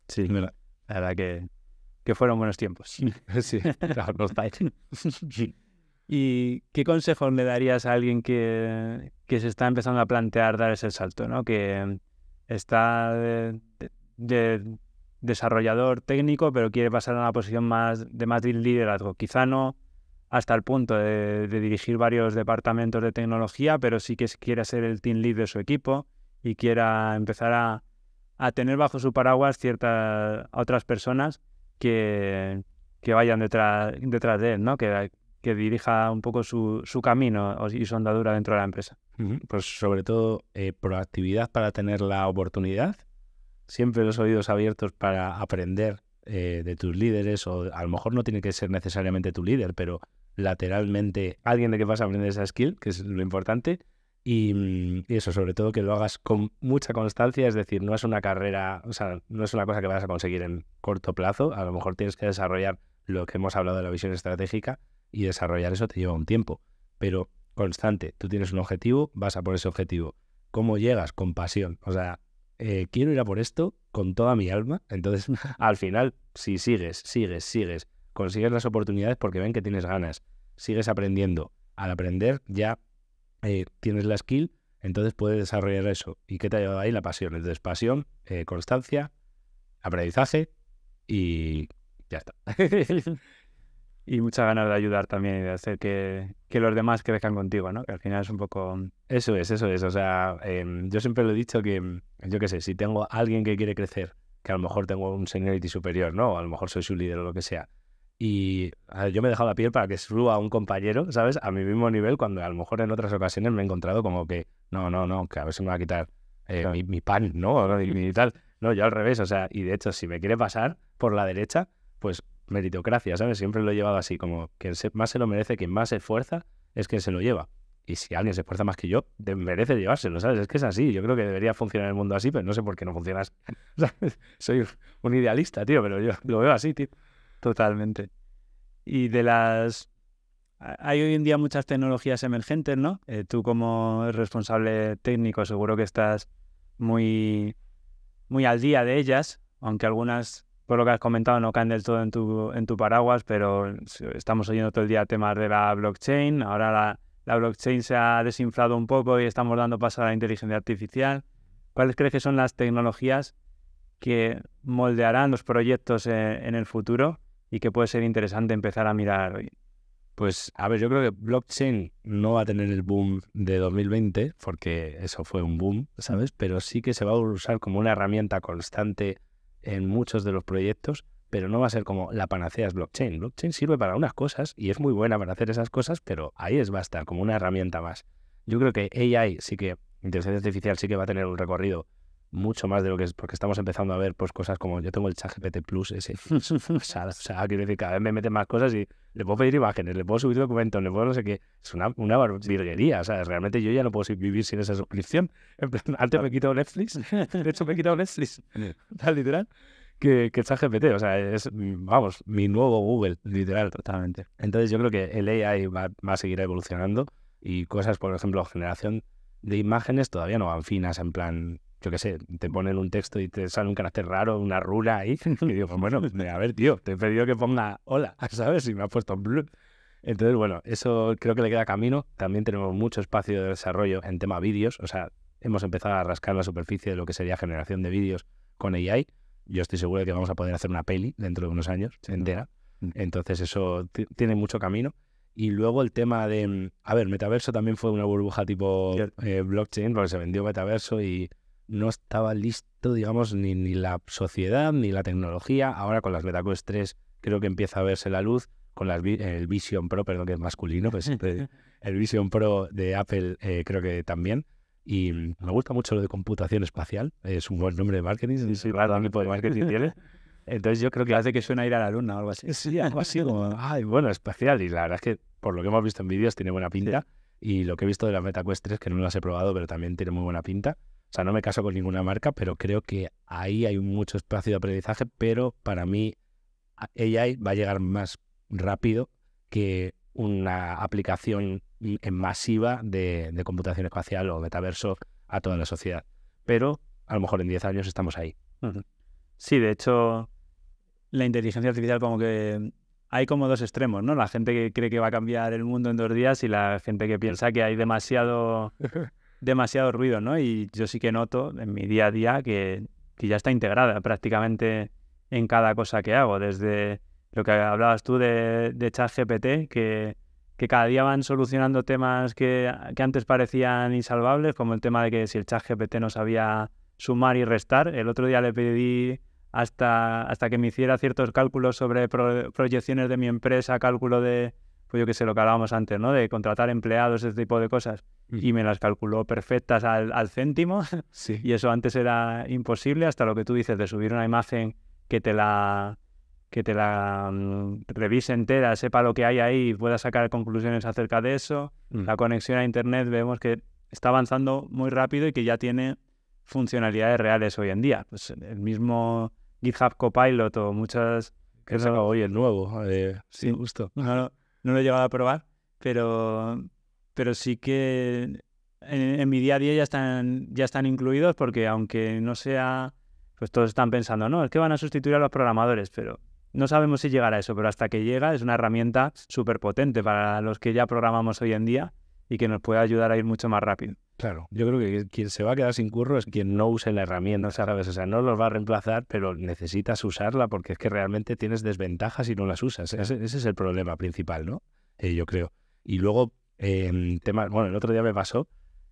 Sí, la verdad que, que fueron buenos tiempos. sí, <laughs> claro, <laughs> sí. ¿Y qué consejos le darías a alguien que, que se está empezando a plantear dar ese salto, ¿no? Que está de desarrollador técnico, pero quiere pasar a una posición más de más liderazgo. Quizá no hasta el punto de, dirigir varios departamentos de tecnología, pero sí que quiere ser el team lead de su equipo y quiera empezar a, a tener bajo su paraguas ciertas otras personas que, que vayan detrás, detrás de él, ¿no? que, dirija un poco su, camino y su andadura dentro de la empresa. Pues sobre todo eh, proactividad para tener la oportunidad siempre los oídos abiertos para aprender eh, de tus líderes, o a lo mejor no tiene que ser necesariamente tu líder, pero lateralmente alguien de que vas a aprender esa skill, que es lo importante. Y, mm, y, eso, sobre todo que lo hagas con mucha constancia, es decir, no es una carrera, o sea, no es una cosa que vas a conseguir en corto plazo, a lo mejor tienes que desarrollar lo que hemos hablado de la visión estratégica y desarrollar eso te lleva un tiempo, pero constante, tú tienes un objetivo, vas a por ese objetivo. ¿Cómo llegas? Con pasión, o sea, eh, quiero ir a por esto con toda mi alma. Entonces, <laughs> al final, si sigues, sigues, sigues, consigues las oportunidades porque ven que tienes ganas, sigues aprendiendo. Al aprender ya eh, tienes la skill, entonces puedes desarrollar eso. ¿Y qué te ha llevado ahí? La pasión. Entonces, pasión, eh, constancia, aprendizaje y ya está. <laughs> y muchas ganas de ayudar también y de hacer que, que los demás crezcan contigo, ¿no? Que al final es un poco... Eso es, eso es. O sea, em, yo siempre lo he dicho que, em, yo qué sé, si tengo alguien que quiere crecer, que a lo mejor tengo un seniority superior, ¿no? O a lo mejor soy su líder o lo que sea. Y yo me he dejado la piel para que suba un compañero, ¿sabes? A mi mismo nivel, cuando a lo mejor en otras ocasiones me he encontrado como que, no, no, no, que a ver si me va a quitar eh, mi, pan, ¿no? <laughs> y tal. No, yo al revés, o sea, y de hecho, si me quiere pasar por la derecha, pues meritocracia, ¿sabes? Siempre lo he llevado así, como quien más se lo merece, quien más se esfuerza, es quien se lo lleva. Y si alguien se esfuerza más que yo, merece llevárselo, ¿sabes? Es que es así. Yo creo que debería funcionar el mundo así, pero no sé por qué no funciona <laughs> Soy un idealista, tío, pero yo lo veo así, tío. Totalmente. Y de las... Hay hoy en día muchas tecnologías emergentes, ¿no? Eh, tú como responsable técnico seguro que estás muy, muy al día de ellas, aunque algunas por lo que has comentado, no caen del todo en tu, en tu paraguas, pero estamos oyendo todo el día temas de la blockchain. Ahora la, blockchain se ha desinflado un poco y estamos dando paso a la inteligencia artificial. ¿Cuáles crees que son las tecnologías que moldearán los proyectos eh, en, el futuro y que puede ser interesante empezar a mirar? hoy Pues, a ver, yo creo que blockchain no va a tener el boom de 2020, porque eso fue un boom, ¿sabes? Pero sí que se va a usar como una herramienta constante en muchos de los proyectos, pero no va a ser como la panacea es blockchain. Blockchain sirve para unas cosas y es muy buena para hacer esas cosas, pero ahí es basta, como una herramienta más. Yo creo que AI sí que, inteligencia artificial sí que va a tener un recorrido mucho más de lo que es, porque estamos empezando a ver pues cosas como yo tengo el chat GPT Plus ese. <laughs> <laughs> o, sea, cada vez me meten más cosas y le puedo pedir imágenes, le puedo subir documentos, le puedo no sé qué. Es una, una virguería. O sea, realmente yo ya no puedo vivir sin esa suscripción. <laughs> antes me he quitado Netflix. De hecho, me he quitado Netflix. Tal literal. Que, el chat O sea, es, vamos, mi nuevo Google, literal. Totalmente. Entonces yo creo que el AI va, va a seguir evolucionando y cosas, por ejemplo, generación de imágenes todavía no van finas, en plan yo qué sé, te ponen un texto y te sale un carácter raro, una rula ahí, <laughs> y digo, pues bueno, pues, a ver, tío, te he pedido que ponga hola, <laughs> ¿sabes? Y me ha puesto blue. Entonces, bueno, eso creo que le queda camino. También tenemos mucho espacio de desarrollo en tema vídeos, o sea, hemos empezado a rascar la superficie de lo que sería generación de vídeos con AI. Yo estoy seguro de que vamos a poder hacer una peli dentro de unos años entera. Mm. Entonces, eso tiene mucho camino. Y luego el tema de. Mm, a ver, metaverso también fue una burbuja tipo eh, blockchain, porque se vendió metaverso y no estaba listo, digamos, ni, la sociedad ni la tecnología. Ahora con las MetaQuest 3 creo que empieza a verse la luz. Con el Vision Pro, perdón, que es masculino, pues, <laughs> eh, el Vision Pro de Apple eh, creo que también. Y me gusta mucho lo de computación espacial. Es un buen nombre de marketing. Sí, sí, claro, también marketing tiene. Entonces yo creo que hace que suena ir a la luna o algo así. Sí, algo así como, <laughs> ay, bueno, espacial. Y la verdad es que por lo que hemos visto en vídeos tiene buena pinta. Y lo que he visto de las MetaQuest 3, que no las he probado, pero también tiene muy buena pinta. O sea, no me caso con ninguna marca, pero creo que ahí hay mucho espacio de aprendizaje, pero para mí AI va a llegar más rápido que una aplicación masiva de, de, computación espacial o metaverso a toda la sociedad. Pero a lo mejor en 10 años estamos ahí. Sí, de hecho, la inteligencia artificial como que hay como dos extremos, ¿no? La gente que cree que va a cambiar el mundo en dos días y la gente que piensa que hay demasiado <laughs> demasiado ruido, ¿no? Y yo sí que noto en mi día a día que, ya está integrada prácticamente en cada cosa que hago, desde lo que hablabas tú de, de ChatGPT, que, que cada día van solucionando temas que, que, antes parecían insalvables, como el tema de que si el ChatGPT no sabía sumar y restar, el otro día le pedí hasta, hasta que me hiciera ciertos cálculos sobre proyecciones de mi empresa, cálculo de, pues yo que sé, lo que hablábamos antes, ¿no? De contratar empleados, ese tipo de cosas. Mm. Y me las calculó perfectas al, al céntimo. Sí. <laughs> Y eso antes era imposible, hasta lo que tú dices, de subir una imagen que te la que te la mm, revise entera, sepa lo que hay ahí y pueda sacar conclusiones acerca de eso. Mm. La conexión a Internet vemos que está avanzando muy rápido y que ya tiene funcionalidades reales hoy en día. Pues el mismo GitHub Copilot o muchas... Que hoy el nuevo, eh, sí, justo no lo he llegado a probar, pero, pero sí que en, mi día a día ya están, ya están incluidos porque aunque no sea, pues todos están pensando, no, es que van a sustituir a los programadores, pero no sabemos si llegará a eso, pero hasta que llega es una herramienta súper potente para los que ya programamos hoy en día y que nos pueda ayudar a ir mucho más rápido. Claro, yo creo que quien se va a quedar sin curro es quien no use la herramienta, ¿sabes? O sea, no los va a reemplazar, pero necesitas usarla porque es que realmente tienes desventajas si no las usas. Ese, es el problema principal, ¿no? Eh, yo creo. Y luego, eh, em, temas, bueno, el otro día me pasó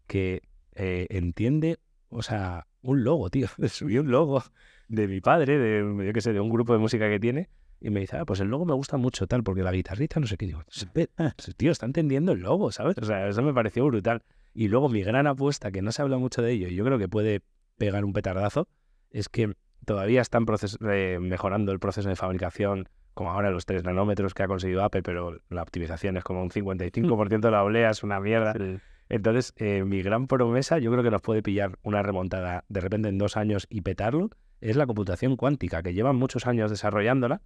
que eh, entiende, o sea, un logo, tío. <laughs> Subí un logo de mi padre, de, yo qué sé, de un grupo de música que tiene, y me dice, ah, pues el logo me gusta mucho, tal, porque la guitarrita, no sé qué. digo, tío, está entendiendo el logo, ¿sabes? O sea, eso me pareció brutal. Y luego mi gran apuesta, que no se habla mucho de ello, y yo creo que puede pegar un petardazo, es que todavía están eh, mejorando el proceso de fabricación, como ahora los 3 nanómetros que ha conseguido Apple, pero la optimización es como un 55% de la oblea, es una mierda. Entonces, eh, mi gran promesa, yo creo que nos puede pillar una remontada de repente en dos años y petarlo, es la computación cuántica, que llevan muchos años desarrollándola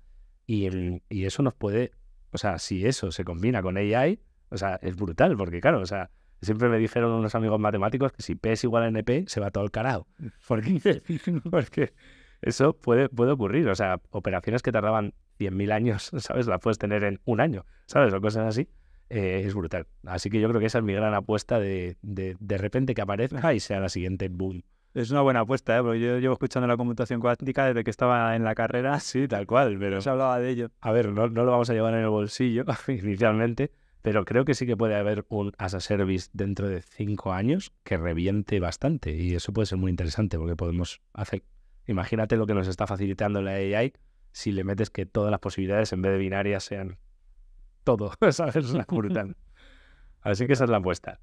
y, y, eso nos puede, o sea, si eso se combina con AI, o sea, es brutal, porque claro, o sea, siempre me dijeron unos amigos matemáticos que si P es igual a NP, se va todo el carajo. Mm. Porque, <laughs> porque eso puede, puede ocurrir, o sea, operaciones que tardaban 100.000 años, <laughs> ¿sabes? Las puedes tener en un año, ¿sabes? O cosas así. Eh, es brutal. Así que yo creo que esa es mi gran apuesta de de, de repente que aparezca y sea la siguiente boom es una buena apuesta, ¿eh? porque yo llevo escuchando la computación cuántica desde que estaba en la carrera. <laughs> Sí, tal cual, pero... Se hablaba de ello. A ver, no, lo vamos a llevar en el bolsillo <laughs> inicialmente, pero creo que sí que puede haber un as a service dentro de cinco años que reviente bastante y eso puede ser muy interesante porque podemos hacer... Imagínate lo que nos está facilitando la AI si le metes que todas las posibilidades en vez de binarias sean todo, <laughs> ¿sabes? Es una brutal. Así que esa es la apuesta.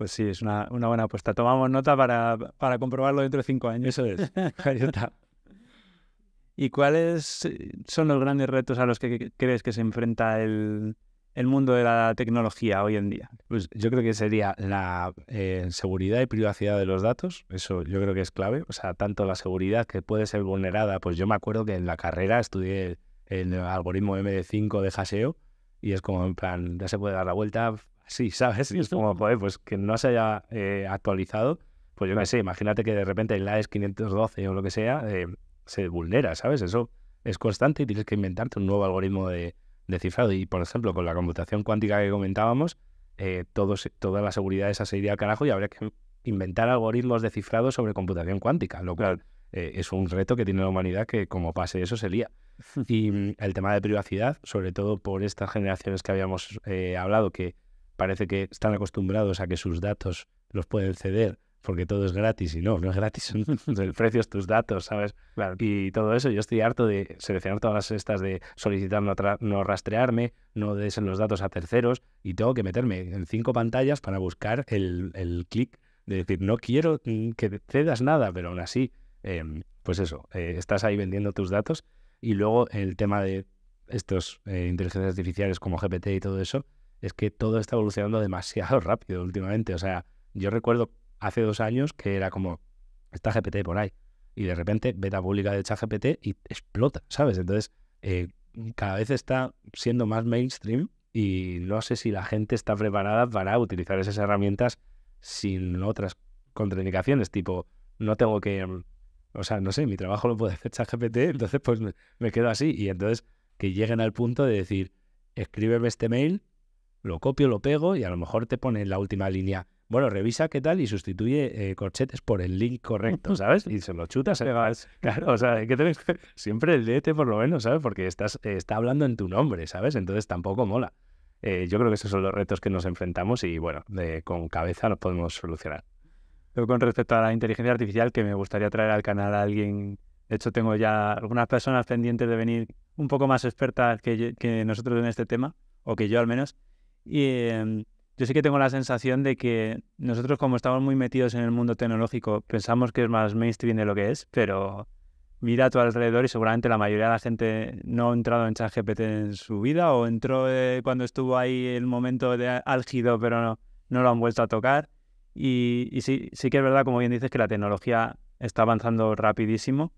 Pues sí, es una, buena apuesta. Tomamos nota para, comprobarlo dentro de cinco años. Eso es. <laughs> ¿Y cuáles eh, son los grandes retos a los que crees que se enfrenta el, mundo de la tecnología hoy en día? Pues yo creo que sería la eh, seguridad y privacidad de los datos. Eso yo creo que es clave. O sea, tanto la seguridad que puede ser vulnerada. Pues yo me acuerdo que en la carrera estudié el algoritmo MD5 de haseo y es como en plan, ya se puede dar la vuelta, Sí, ¿sabes? Y es como, pues que no se haya eh, actualizado, pues yo no sé, imagínate que de repente el AES 512 o lo que sea eh, se vulnera, ¿sabes? Eso es constante y tienes que inventarte un nuevo algoritmo de, cifrado. Y, por ejemplo, con la computación cuántica que comentábamos, eh, toda la seguridad esa se iría al carajo y habría que inventar algoritmos de cifrado sobre computación cuántica, lo cual es un reto que tiene la humanidad que como pase eso se lía. <laughs> Y mm, el tema de privacidad, sobre todo por estas generaciones que habíamos hablado, que parece que están acostumbrados a que sus datos los pueden ceder porque todo es gratis y no, no es gratis, <laughs> el precio es tus datos, ¿sabes? Y todo eso, yo estoy harto de seleccionar todas estas de solicitar no, rastrearme, no des los datos a terceros y tengo que meterme en cinco pantallas para buscar el, clic de decir, no quiero que cedas nada, pero aún así, em, pues eso, eh, estás ahí vendiendo tus datos y luego el tema de estos eh, inteligencias artificiales como GPT y todo eso, es que todo está evolucionando demasiado <laughs> rápido últimamente. O sea, yo recuerdo hace dos años que era como, está GPT por ahí. Y de repente, beta pública de ChatGPT y explota, ¿sabes? Entonces, eh, cada vez está siendo más mainstream y no sé si la gente está preparada para utilizar esas herramientas sin otras contraindicaciones, tipo, no tengo que, mm, o sea, no sé, mi trabajo lo puede hacer ChatGPT, <laughs> entonces pues me, me quedo así y entonces que lleguen al punto de decir, escríbeme este mail lo copio, lo pego y a lo mejor te pone en la última línea. Bueno, revisa qué tal y sustituye eh, corchetes por el link correcto, <laughs> ¿sabes? Y se lo chutas. ¿eh? Claro, o sea, que tenés? <laughs> siempre dt por lo menos, ¿sabes? Porque estás, eh, está hablando en tu nombre, ¿sabes? Entonces tampoco mola. Eh, yo creo que esos son los retos que nos enfrentamos y bueno, con cabeza los podemos solucionar. Pero con respecto a la inteligencia artificial, que me gustaría traer al canal a alguien, de hecho tengo ya algunas personas pendientes de venir un poco más expertas que nosotros en este tema, o que yo al menos, y em, yo sí que tengo la sensación de que nosotros como estamos muy metidos en el mundo tecnológico, pensamos que es más mainstream de lo que es, pero mira a tu alrededor y seguramente la mayoría de la gente no ha entrado en ChatGPT en su vida o entró eh, cuando estuvo ahí el momento de álgido, pero no, no lo han vuelto a tocar. Y, sí, sí que es verdad, como bien dices, que la tecnología está avanzando rapidísimo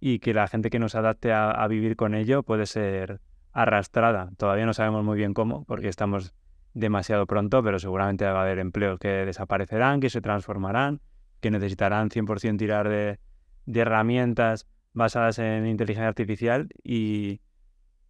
y que la gente que nos adapte a vivir con ello puede ser arrastrada. Todavía no sabemos muy bien cómo, porque estamos demasiado pronto, pero seguramente va a haber empleos que desaparecerán, que se transformarán, que necesitarán 100% tirar de, herramientas basadas en inteligencia artificial y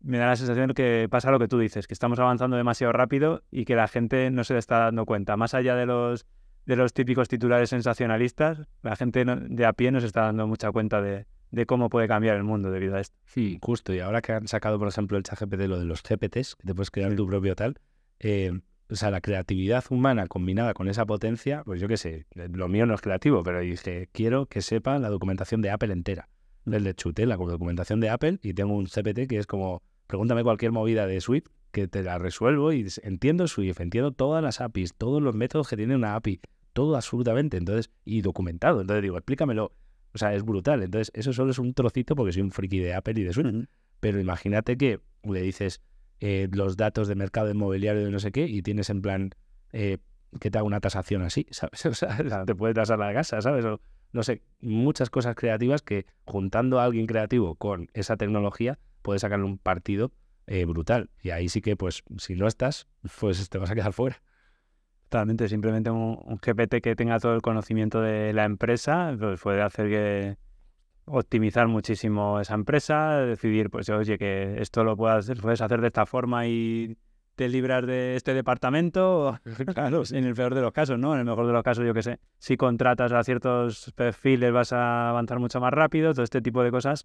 me da la sensación que pasa lo que tú dices, que estamos avanzando demasiado rápido y que la gente no se está dando cuenta. Más allá de los, de los típicos titulares sensacionalistas, la gente de a pie no se está dando mucha cuenta de, de cómo puede cambiar el mundo debido a esto. Sí, justo. Y ahora que han sacado, por ejemplo, el ChatGPT, lo de los CPTs, que te puedes crear tu propio tal, eh, o sea, la creatividad humana combinada con esa potencia, pues yo qué sé, eh, lo mío no es creativo, pero dije, quiero que sepa la documentación de Apple entera. Mm. desde de Chutela, la documentación de Apple, y tengo un CPT que es como, pregúntame cualquier movida de Swift, que te la resuelvo y entiendo Swift, entiendo todas las APIs, todos los métodos que tiene una API, todo absolutamente, entonces, y documentado. Entonces digo, explícamelo o sea, es brutal. Entonces, eso solo es un trocito porque soy un friki de Apple y de Sony. Pero imagínate que le dices eh, los datos de mercado inmobiliario de no sé qué y tienes en plan eh, que te haga una tasación así, <laughs> ¿sabes? O sea, te puede tasar la casa, ¿sabes? O, no sé, muchas cosas creativas que juntando a alguien creativo con esa tecnología puede sacarle un partido eh, brutal. Y ahí sí que, pues, si no estás, pues te vas a quedar fuera. Totalmente, simplemente un, GPT que tenga todo el conocimiento de la empresa, pues, puede hacer que optimizar muchísimo esa empresa, decidir, pues oye, que esto lo puedas, puedes hacer de esta forma y te libras de este departamento, <laughs> en el peor de los casos, ¿no? En el mejor de los casos, yo que sé, si contratas a ciertos perfiles vas a avanzar mucho más rápido, todo este tipo de cosas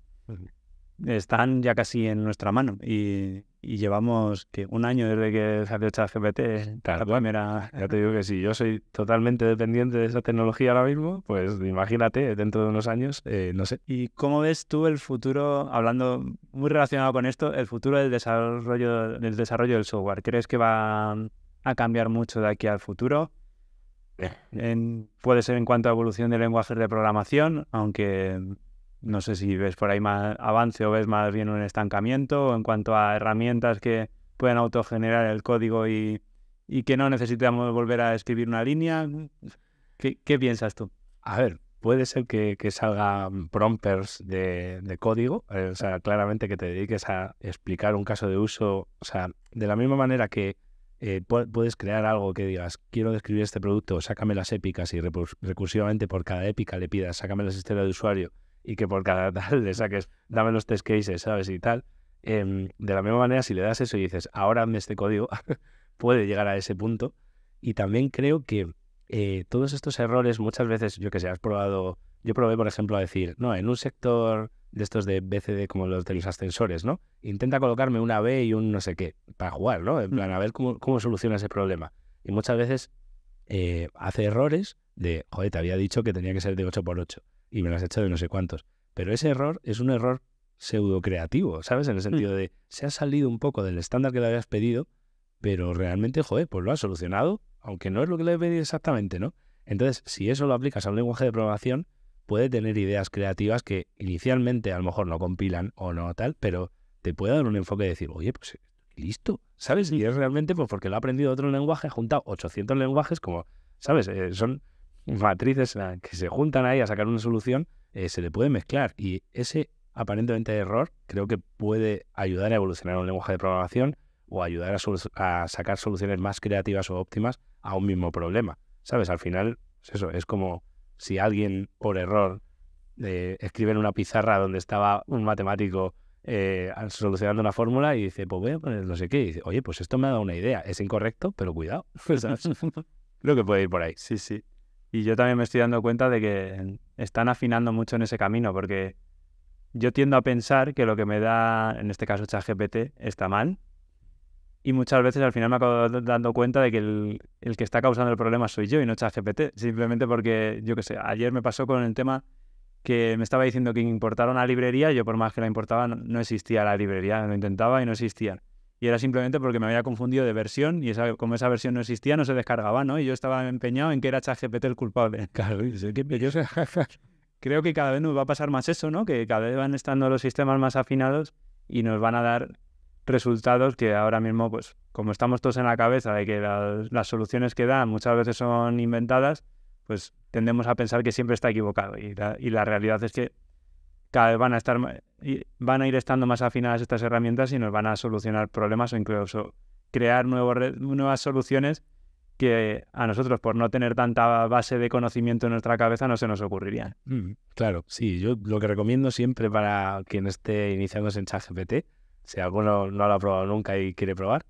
están ya casi en nuestra mano y y llevamos un año desde que salió ChatGPT. Claro, primera, ya te digo que si yo soy totalmente dependiente de esa tecnología ahora mismo, pues imagínate dentro de unos años, eh, no sé. ¿Y cómo ves tú el futuro, hablando muy relacionado con esto, el futuro del desarrollo, del desarrollo del software? ¿Crees que va a cambiar mucho de aquí al futuro? Eh. puede ser en cuanto a evolución de lenguajes de programación, aunque no sé si ves por ahí más avance o ves más bien un estancamiento en cuanto a herramientas que pueden autogenerar el código y, que no necesitamos volver a escribir una línea. ¿Qué, piensas tú? A ver, puede ser que, que salgan prompters de, código, eh, o sea, claramente que te dediques a explicar un caso de uso, o sea, de la misma manera que eh, puedes crear algo que digas, quiero describir este producto, sácame las épicas y recursivamente por cada épica le pidas, sácame las historias de usuario y que por cada <laughs> tal le saques, dame los test cases, ¿sabes? Y tal. Em, de la misma manera, si le das eso y dices, ahora hazme este código, <laughs> puede llegar a ese punto. Y también creo que eh, todos estos errores, muchas veces, yo que sé, has probado, yo probé, por ejemplo, a decir, no, en un sector de estos de BCD como los de los ascensores, ¿no? Intenta colocarme una B y un no sé qué para jugar, ¿no? En plan, mm. a ver cómo, cómo soluciona ese problema. Y muchas veces eh, hace errores de, joder, te había dicho que tenía que ser de 8x8 y me las he echado de no sé cuántos. Pero ese error es un error pseudo creativo, ¿sabes? En el hmm. sentido de se ha salido un poco del estándar que le habías pedido, pero realmente, joder, pues lo has solucionado, aunque no es lo que le he pedido exactamente, ¿no? Entonces, si eso lo aplicas a un lenguaje de programación, puede tener ideas creativas que inicialmente a lo mejor no compilan o no tal, pero te puede dar un enfoque de decir, oye, pues listo, ¿sabes? Hmm. Y es realmente pues, porque lo ha aprendido otro lenguaje, ha juntado 800 lenguajes, como, ¿sabes? Eh, son matrices que se juntan ahí a sacar una solución, eh, se le puede mezclar. Y ese aparentemente error creo que puede ayudar a evolucionar un lenguaje de programación o ayudar a, sacar soluciones más creativas o óptimas a un mismo problema. ¿Sabes? Al final, es pues eso, es como si alguien por error eh, escribe en una pizarra donde estaba un matemático eh, solucionando una fórmula y dice, pues voy a poner no sé qué. Y dice, oye, pues esto me ha dado una idea. Es incorrecto, pero cuidado. <laughs> Creo que puede ir por ahí. Sí, sí. Y yo también me estoy dando cuenta de que están afinando mucho en ese camino, porque yo tiendo a pensar que lo que me da, en este caso ChatGPT, está mal. Y muchas veces al final me acabo dando cuenta de que el, que está causando el problema soy yo y no ChatGPT. Simplemente porque, yo qué sé, ayer me pasó con el tema que me estaba diciendo que importara una librería, yo por más que la importaba no, no existía la librería, lo intentaba y no existía era simplemente porque me había confundido de versión y esa, como esa versión no existía, no se descargaba, ¿no? Y yo estaba empeñado en que era ChatGPT el culpable. <laughs> Claro, Creo que cada vez nos va a pasar más eso, ¿no? Que cada vez van estando los sistemas más afinados y nos van a dar resultados que ahora mismo, pues, como estamos todos en la cabeza de que las, soluciones que dan muchas veces son inventadas, pues tendemos a pensar que siempre está equivocado. Y y la realidad es que cada vez van a estar van a ir estando más afinadas estas herramientas y nos van a solucionar problemas o incluso crear nuevos, nuevas soluciones que a nosotros, por no tener tanta base de conocimiento en nuestra cabeza, no se nos ocurrirían. Mm, claro, sí, yo lo que recomiendo siempre para quien esté iniciándose en ChatGPT, si alguno no lo ha probado nunca y quiere probar,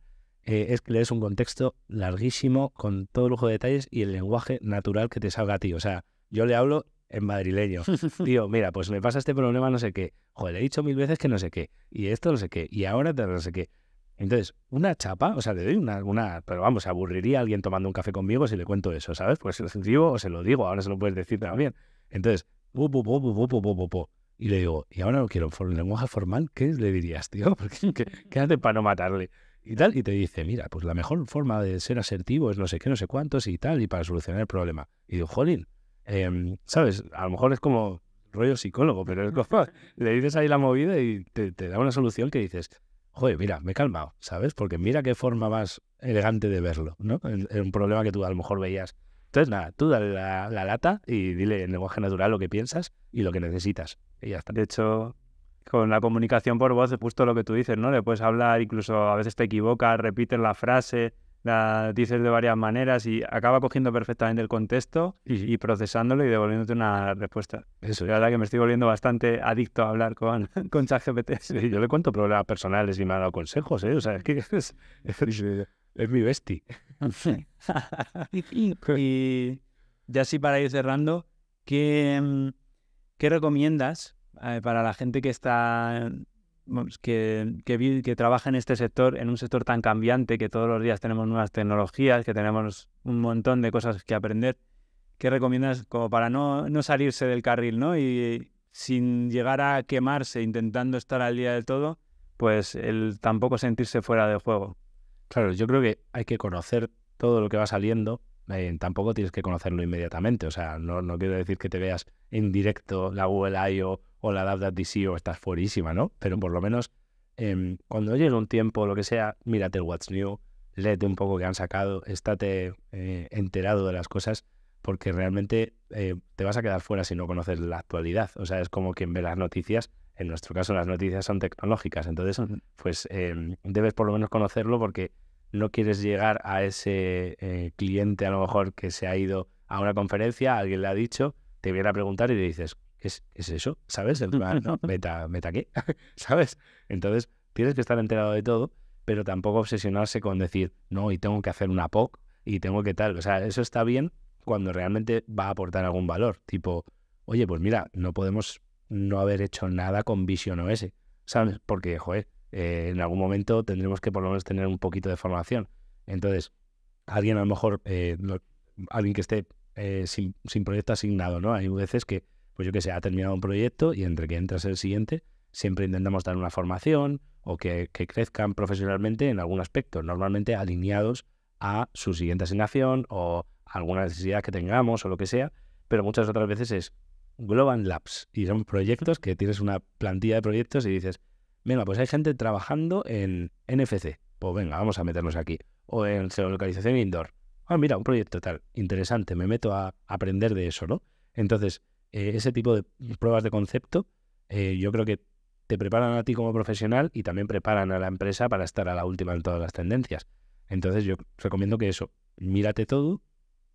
eh, es que le des un contexto larguísimo con todo lujo de detalles y el lenguaje natural que te salga a ti. O sea, yo le hablo en madrileño. Tío, <laughs> mira, pues me pasa este problema, no sé qué. Joder, he dicho mil veces que no sé qué. Y esto no sé qué. Y ahora no sé qué. Entonces, una chapa, o sea, le doy una, alguna, pero vamos, aburriría a alguien tomando un café conmigo si le cuento eso, ¿sabes? Pues lo <laughs> digo o se lo digo, ahora se lo puedes decir también. Entonces, y le digo, y ahora no quiero un lenguaje formal, ¿qué le dirías, tío? <laughs> ¿qué, haces para no matarle? Y tal, y te dice, mira, pues la mejor forma de ser asertivo es no sé qué, no sé cuántos y tal, y para solucionar el problema. Y digo, jolín, Em, ¿Sabes? A lo mejor es como rollo psicólogo, pero es como, <laughs> <laughs> le dices ahí la movida y te, da una solución que dices, joder, mira, me he calmado, ¿sabes? Porque mira qué forma más elegante de verlo, ¿no? Es un problema que tú a lo mejor veías. Entonces, nada, tú dale la, lata y dile en lenguaje natural lo que piensas y lo que necesitas. Y ya está. De hecho, con la comunicación por voz es justo lo que tú dices, ¿no? Le puedes hablar, incluso a veces te equivocas, repites la frase, la dices de varias maneras y acaba cogiendo perfectamente el contexto y, procesándolo y devolviéndote una respuesta. Eso. La verdad que me estoy volviendo bastante adicto a hablar con, <laughs> con ChatGPT. yo le cuento problemas personales y me ha dado consejos, ¿eh? O sea, es que <laughs> es, mi bestia. <laughs> y ya así para ir cerrando, ¿qué, mm, qué recomiendas eh, para la gente que está que, que, trabaja en este sector, en un sector tan cambiante, que todos los días tenemos nuevas tecnologías, que tenemos un montón de cosas que aprender. ¿Qué recomiendas como para no, salirse del carril, ¿no? Y sin llegar a quemarse, intentando estar al día del todo, pues el tampoco sentirse fuera de juego. Claro, yo creo que hay que conocer todo lo que va saliendo. Eh, tampoco tienes que conocerlo inmediatamente. O sea, no, no quiero decir que te veas en directo la Google I.O o la DAP DC o estás fuerísima, ¿no? Pero por lo menos em, cuando llegue un tiempo, lo que sea, mírate el What's New, léete un poco que han sacado, estate eh, enterado de las cosas, porque realmente eh, te vas a quedar fuera si no conoces la actualidad. O sea, es como quien ve las noticias. En nuestro caso, las noticias son tecnológicas. Entonces, pues em, debes por lo menos conocerlo porque no quieres llegar a ese eh, cliente a lo mejor que se ha ido a una conferencia, alguien le ha dicho, te viene a preguntar y le dices, es, eso? ¿Sabes? El, <laughs> ¿Meta, ¿Meta qué? <laughs> ¿Sabes? Entonces, tienes que estar enterado de todo, pero tampoco obsesionarse con decir, no, y tengo que hacer una POC y tengo que tal. O sea, eso está bien cuando realmente va a aportar algún valor. Tipo, oye, pues mira, no podemos no haber hecho nada con Vision OS, ¿sabes? Porque, joder, eh, en algún momento tendremos que por lo menos tener un poquito de formación. Entonces, alguien a lo mejor, eh, alguien que esté eh, sin, sin proyecto asignado, ¿no? Hay veces que pues yo que sé, ha terminado un proyecto y entre que entras el siguiente, siempre intentamos dar una formación o que, que crezcan profesionalmente en algún aspecto, normalmente alineados a su siguiente asignación o alguna necesidad que tengamos o lo que sea, pero muchas otras veces es Global Labs y son proyectos que tienes una plantilla de proyectos y dices, venga, pues hay gente trabajando en NFC, pues venga, vamos a meternos aquí, o en geolocalización indoor, ah, mira, un proyecto tal, interesante, me meto a aprender de eso, ¿no? Entonces, eh, ese tipo de pruebas de concepto, eh, yo creo que te preparan a ti como profesional y también preparan a la empresa para estar a la última en todas las tendencias. Entonces yo recomiendo que eso, mírate todo,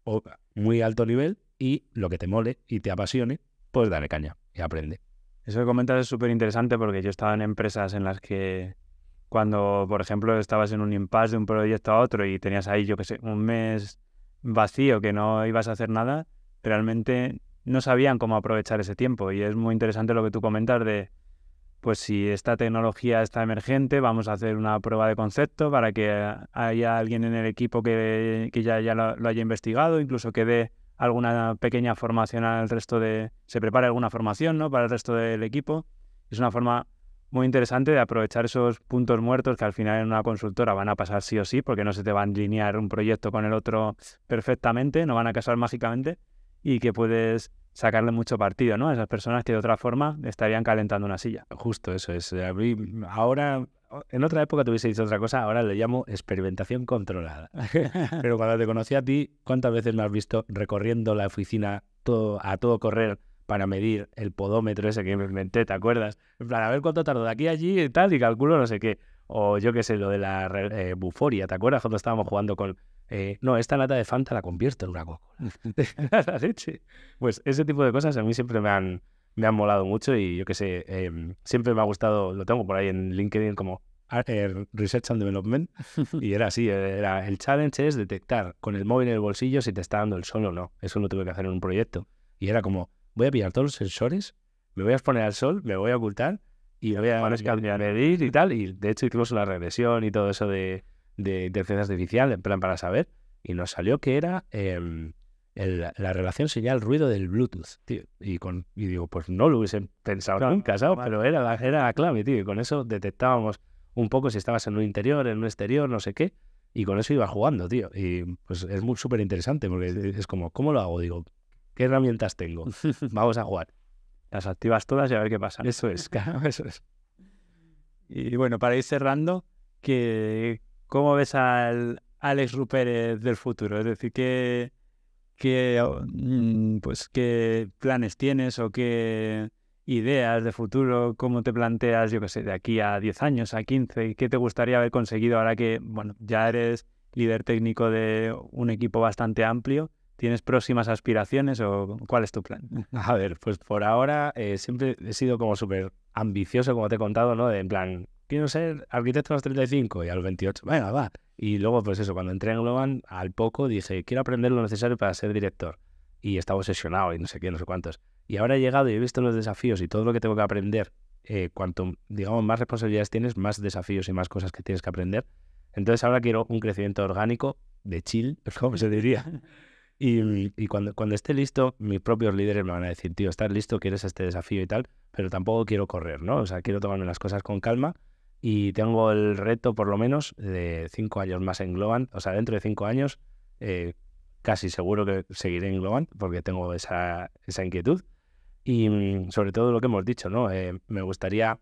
o muy alto nivel, y lo que te mole y te apasione, pues dale caña y aprende. Eso que comentas es súper interesante porque yo estaba en empresas en las que cuando, por ejemplo, estabas en un impasse de un proyecto a otro y tenías ahí, yo qué sé, un mes vacío que no ibas a hacer nada, realmente no sabían cómo aprovechar ese tiempo. Y es muy interesante lo que tú comentas de, pues si esta tecnología está emergente, vamos a hacer una prueba de concepto para que haya alguien en el equipo que, ya, lo, haya investigado, incluso que dé alguna pequeña formación al resto de... se prepare alguna formación ¿no? para el resto del equipo. Es una forma muy interesante de aprovechar esos puntos muertos que al final en una consultora van a pasar sí o sí, porque no se te va a alinear un proyecto con el otro perfectamente, no van a casar mágicamente y que puedes sacarle mucho partido, ¿no? A esas personas que de otra forma estarían calentando una silla. Justo eso es. ahora, en otra época te hubiese dicho otra cosa, ahora le llamo experimentación controlada. <laughs> Pero cuando te conocí a ti, ¿cuántas veces me has visto recorriendo la oficina a todo correr para medir el podómetro ese que me inventé, ¿te acuerdas? En plan, a ver cuánto tardo de aquí a allí y tal, y calculo no sé qué. O yo qué sé, lo de la eh, buforia, ¿te acuerdas cuando estábamos jugando con, eh, no, esta lata de Fanta la convierto en una Coca-Cola. <laughs> Pues ese tipo de cosas a mí siempre me han, me han molado mucho y yo qué sé, em, siempre me ha gustado, lo tengo por ahí en LinkedIn como Research and Development y era así, eh, era, el challenge es detectar con el móvil en el bolsillo si te está dando el sol o no. Eso lo tuve que hacer en un proyecto. Y era como, voy a pillar todos los sensores, me voy a exponer al sol, me voy a ocultar y me voy a, medir y tal. Y de hecho hicimos una regresión y todo eso de de inteligencia artificial, en plan para saber, y nos salió que era em, la relación señal-ruido del Bluetooth, tío. Y, con, digo, pues no lo hubiesen pensado nunca, ¿sabes? Pero era la, era clave, tío. Y con eso detectábamos un poco si estabas en un interior, en un exterior, no sé qué. Y con eso iba jugando, tío. Y pues es muy súper interesante porque es como, ¿cómo lo hago? Digo, ¿qué herramientas tengo? <laughs> Vamos a jugar. Las activas todas y a ver qué pasa. Eso es, claro, <laughs> eso es. <laughs> Y bueno, para ir cerrando, que... ¿Cómo ves al Alex Rupérez del futuro? Es decir, ¿qué, qué, oh, mm, pues, ¿qué planes tienes o qué ideas de futuro? ¿Cómo te planteas, yo qué sé, de aquí a 10 años, a 15? ¿Qué te gustaría haber conseguido ahora que, bueno, ya eres líder técnico de un equipo bastante amplio? ¿Tienes próximas aspiraciones o cuál es tu plan? <laughs> A ver, pues por ahora eh, siempre he sido como súper ambicioso, como te he contado, ¿no? en plan, quiero ser arquitecto a los 35 y a los 28, venga, va. Y luego, pues eso, cuando entré en Globan, al poco dije, quiero aprender lo necesario para ser director. Y estaba obsesionado y no sé qué, no sé cuántos. Y ahora he llegado y he visto los desafíos y todo lo que tengo que aprender. Eh, cuanto, digamos, más responsabilidades tienes, más desafíos y más cosas que tienes que aprender. Entonces ahora quiero un crecimiento orgánico, de chill, <laughs> como se diría. Y, y, cuando, cuando esté listo, mis propios líderes me van a decir, tío, estás listo, quieres este desafío y tal, pero tampoco quiero correr, ¿no? O sea, quiero tomarme las cosas con calma y tengo el reto, por lo menos, de cinco años más en Globan. O sea, dentro de cinco años, eh, casi seguro que seguiré en Globan, porque tengo esa, esa inquietud. Y mm, sobre todo lo que hemos dicho, ¿no? Eh, me gustaría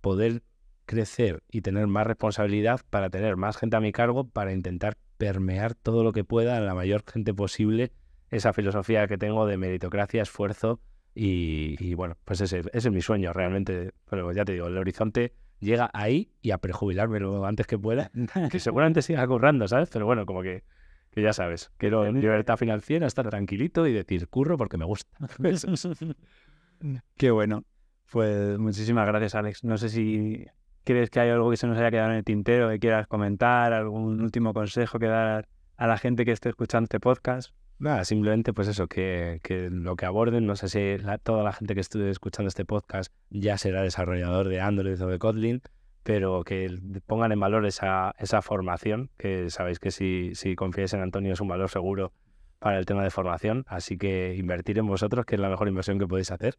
poder crecer y tener más responsabilidad para tener más gente a mi cargo, para intentar permear todo lo que pueda a la mayor gente posible esa filosofía que tengo de meritocracia, esfuerzo y, bueno, pues ese, ese, es mi sueño realmente. Pero ya te digo, el horizonte llega ahí y a prejubilarme lo antes que pueda, <laughs> que seguramente siga currando, ¿sabes? Pero bueno, como que, que ya sabes, quiero libertad financiera, estar tranquilito y decir curro porque me gusta. <laughs> <laughs> Qué bueno. Pues muchísimas gracias, Alex. No sé si crees que hay algo que se nos haya quedado en el tintero que quieras comentar, algún último consejo que dar a la gente que esté escuchando este podcast. Nada, simplemente pues eso, que, lo que aborden, no sé si toda la gente que estuve escuchando este podcast ya será desarrollador de Android o de Kotlin, pero que pongan en valor esa, formación, que sabéis que si, si confiáis en Antonio es un valor seguro para el tema de formación, así que invertir en vosotros, que es la mejor inversión que podéis hacer.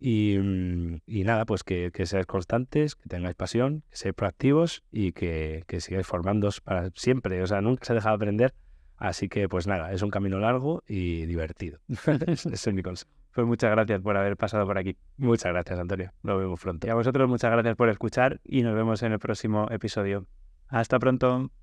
Y, mm, nada, pues que, seáis constantes, que tengáis pasión, que seáis proactivos y que, que sigáis formándoos para siempre. O sea, nunca se deja de aprender Así que, pues nada, es un camino largo y divertido. <laughs> <laughs> Ese es mi consejo. Pues muchas gracias por haber pasado por aquí. Muchas gracias, Antonio. Nos vemos pronto. Y a vosotros, muchas gracias por escuchar y nos vemos en el próximo episodio. Hasta pronto.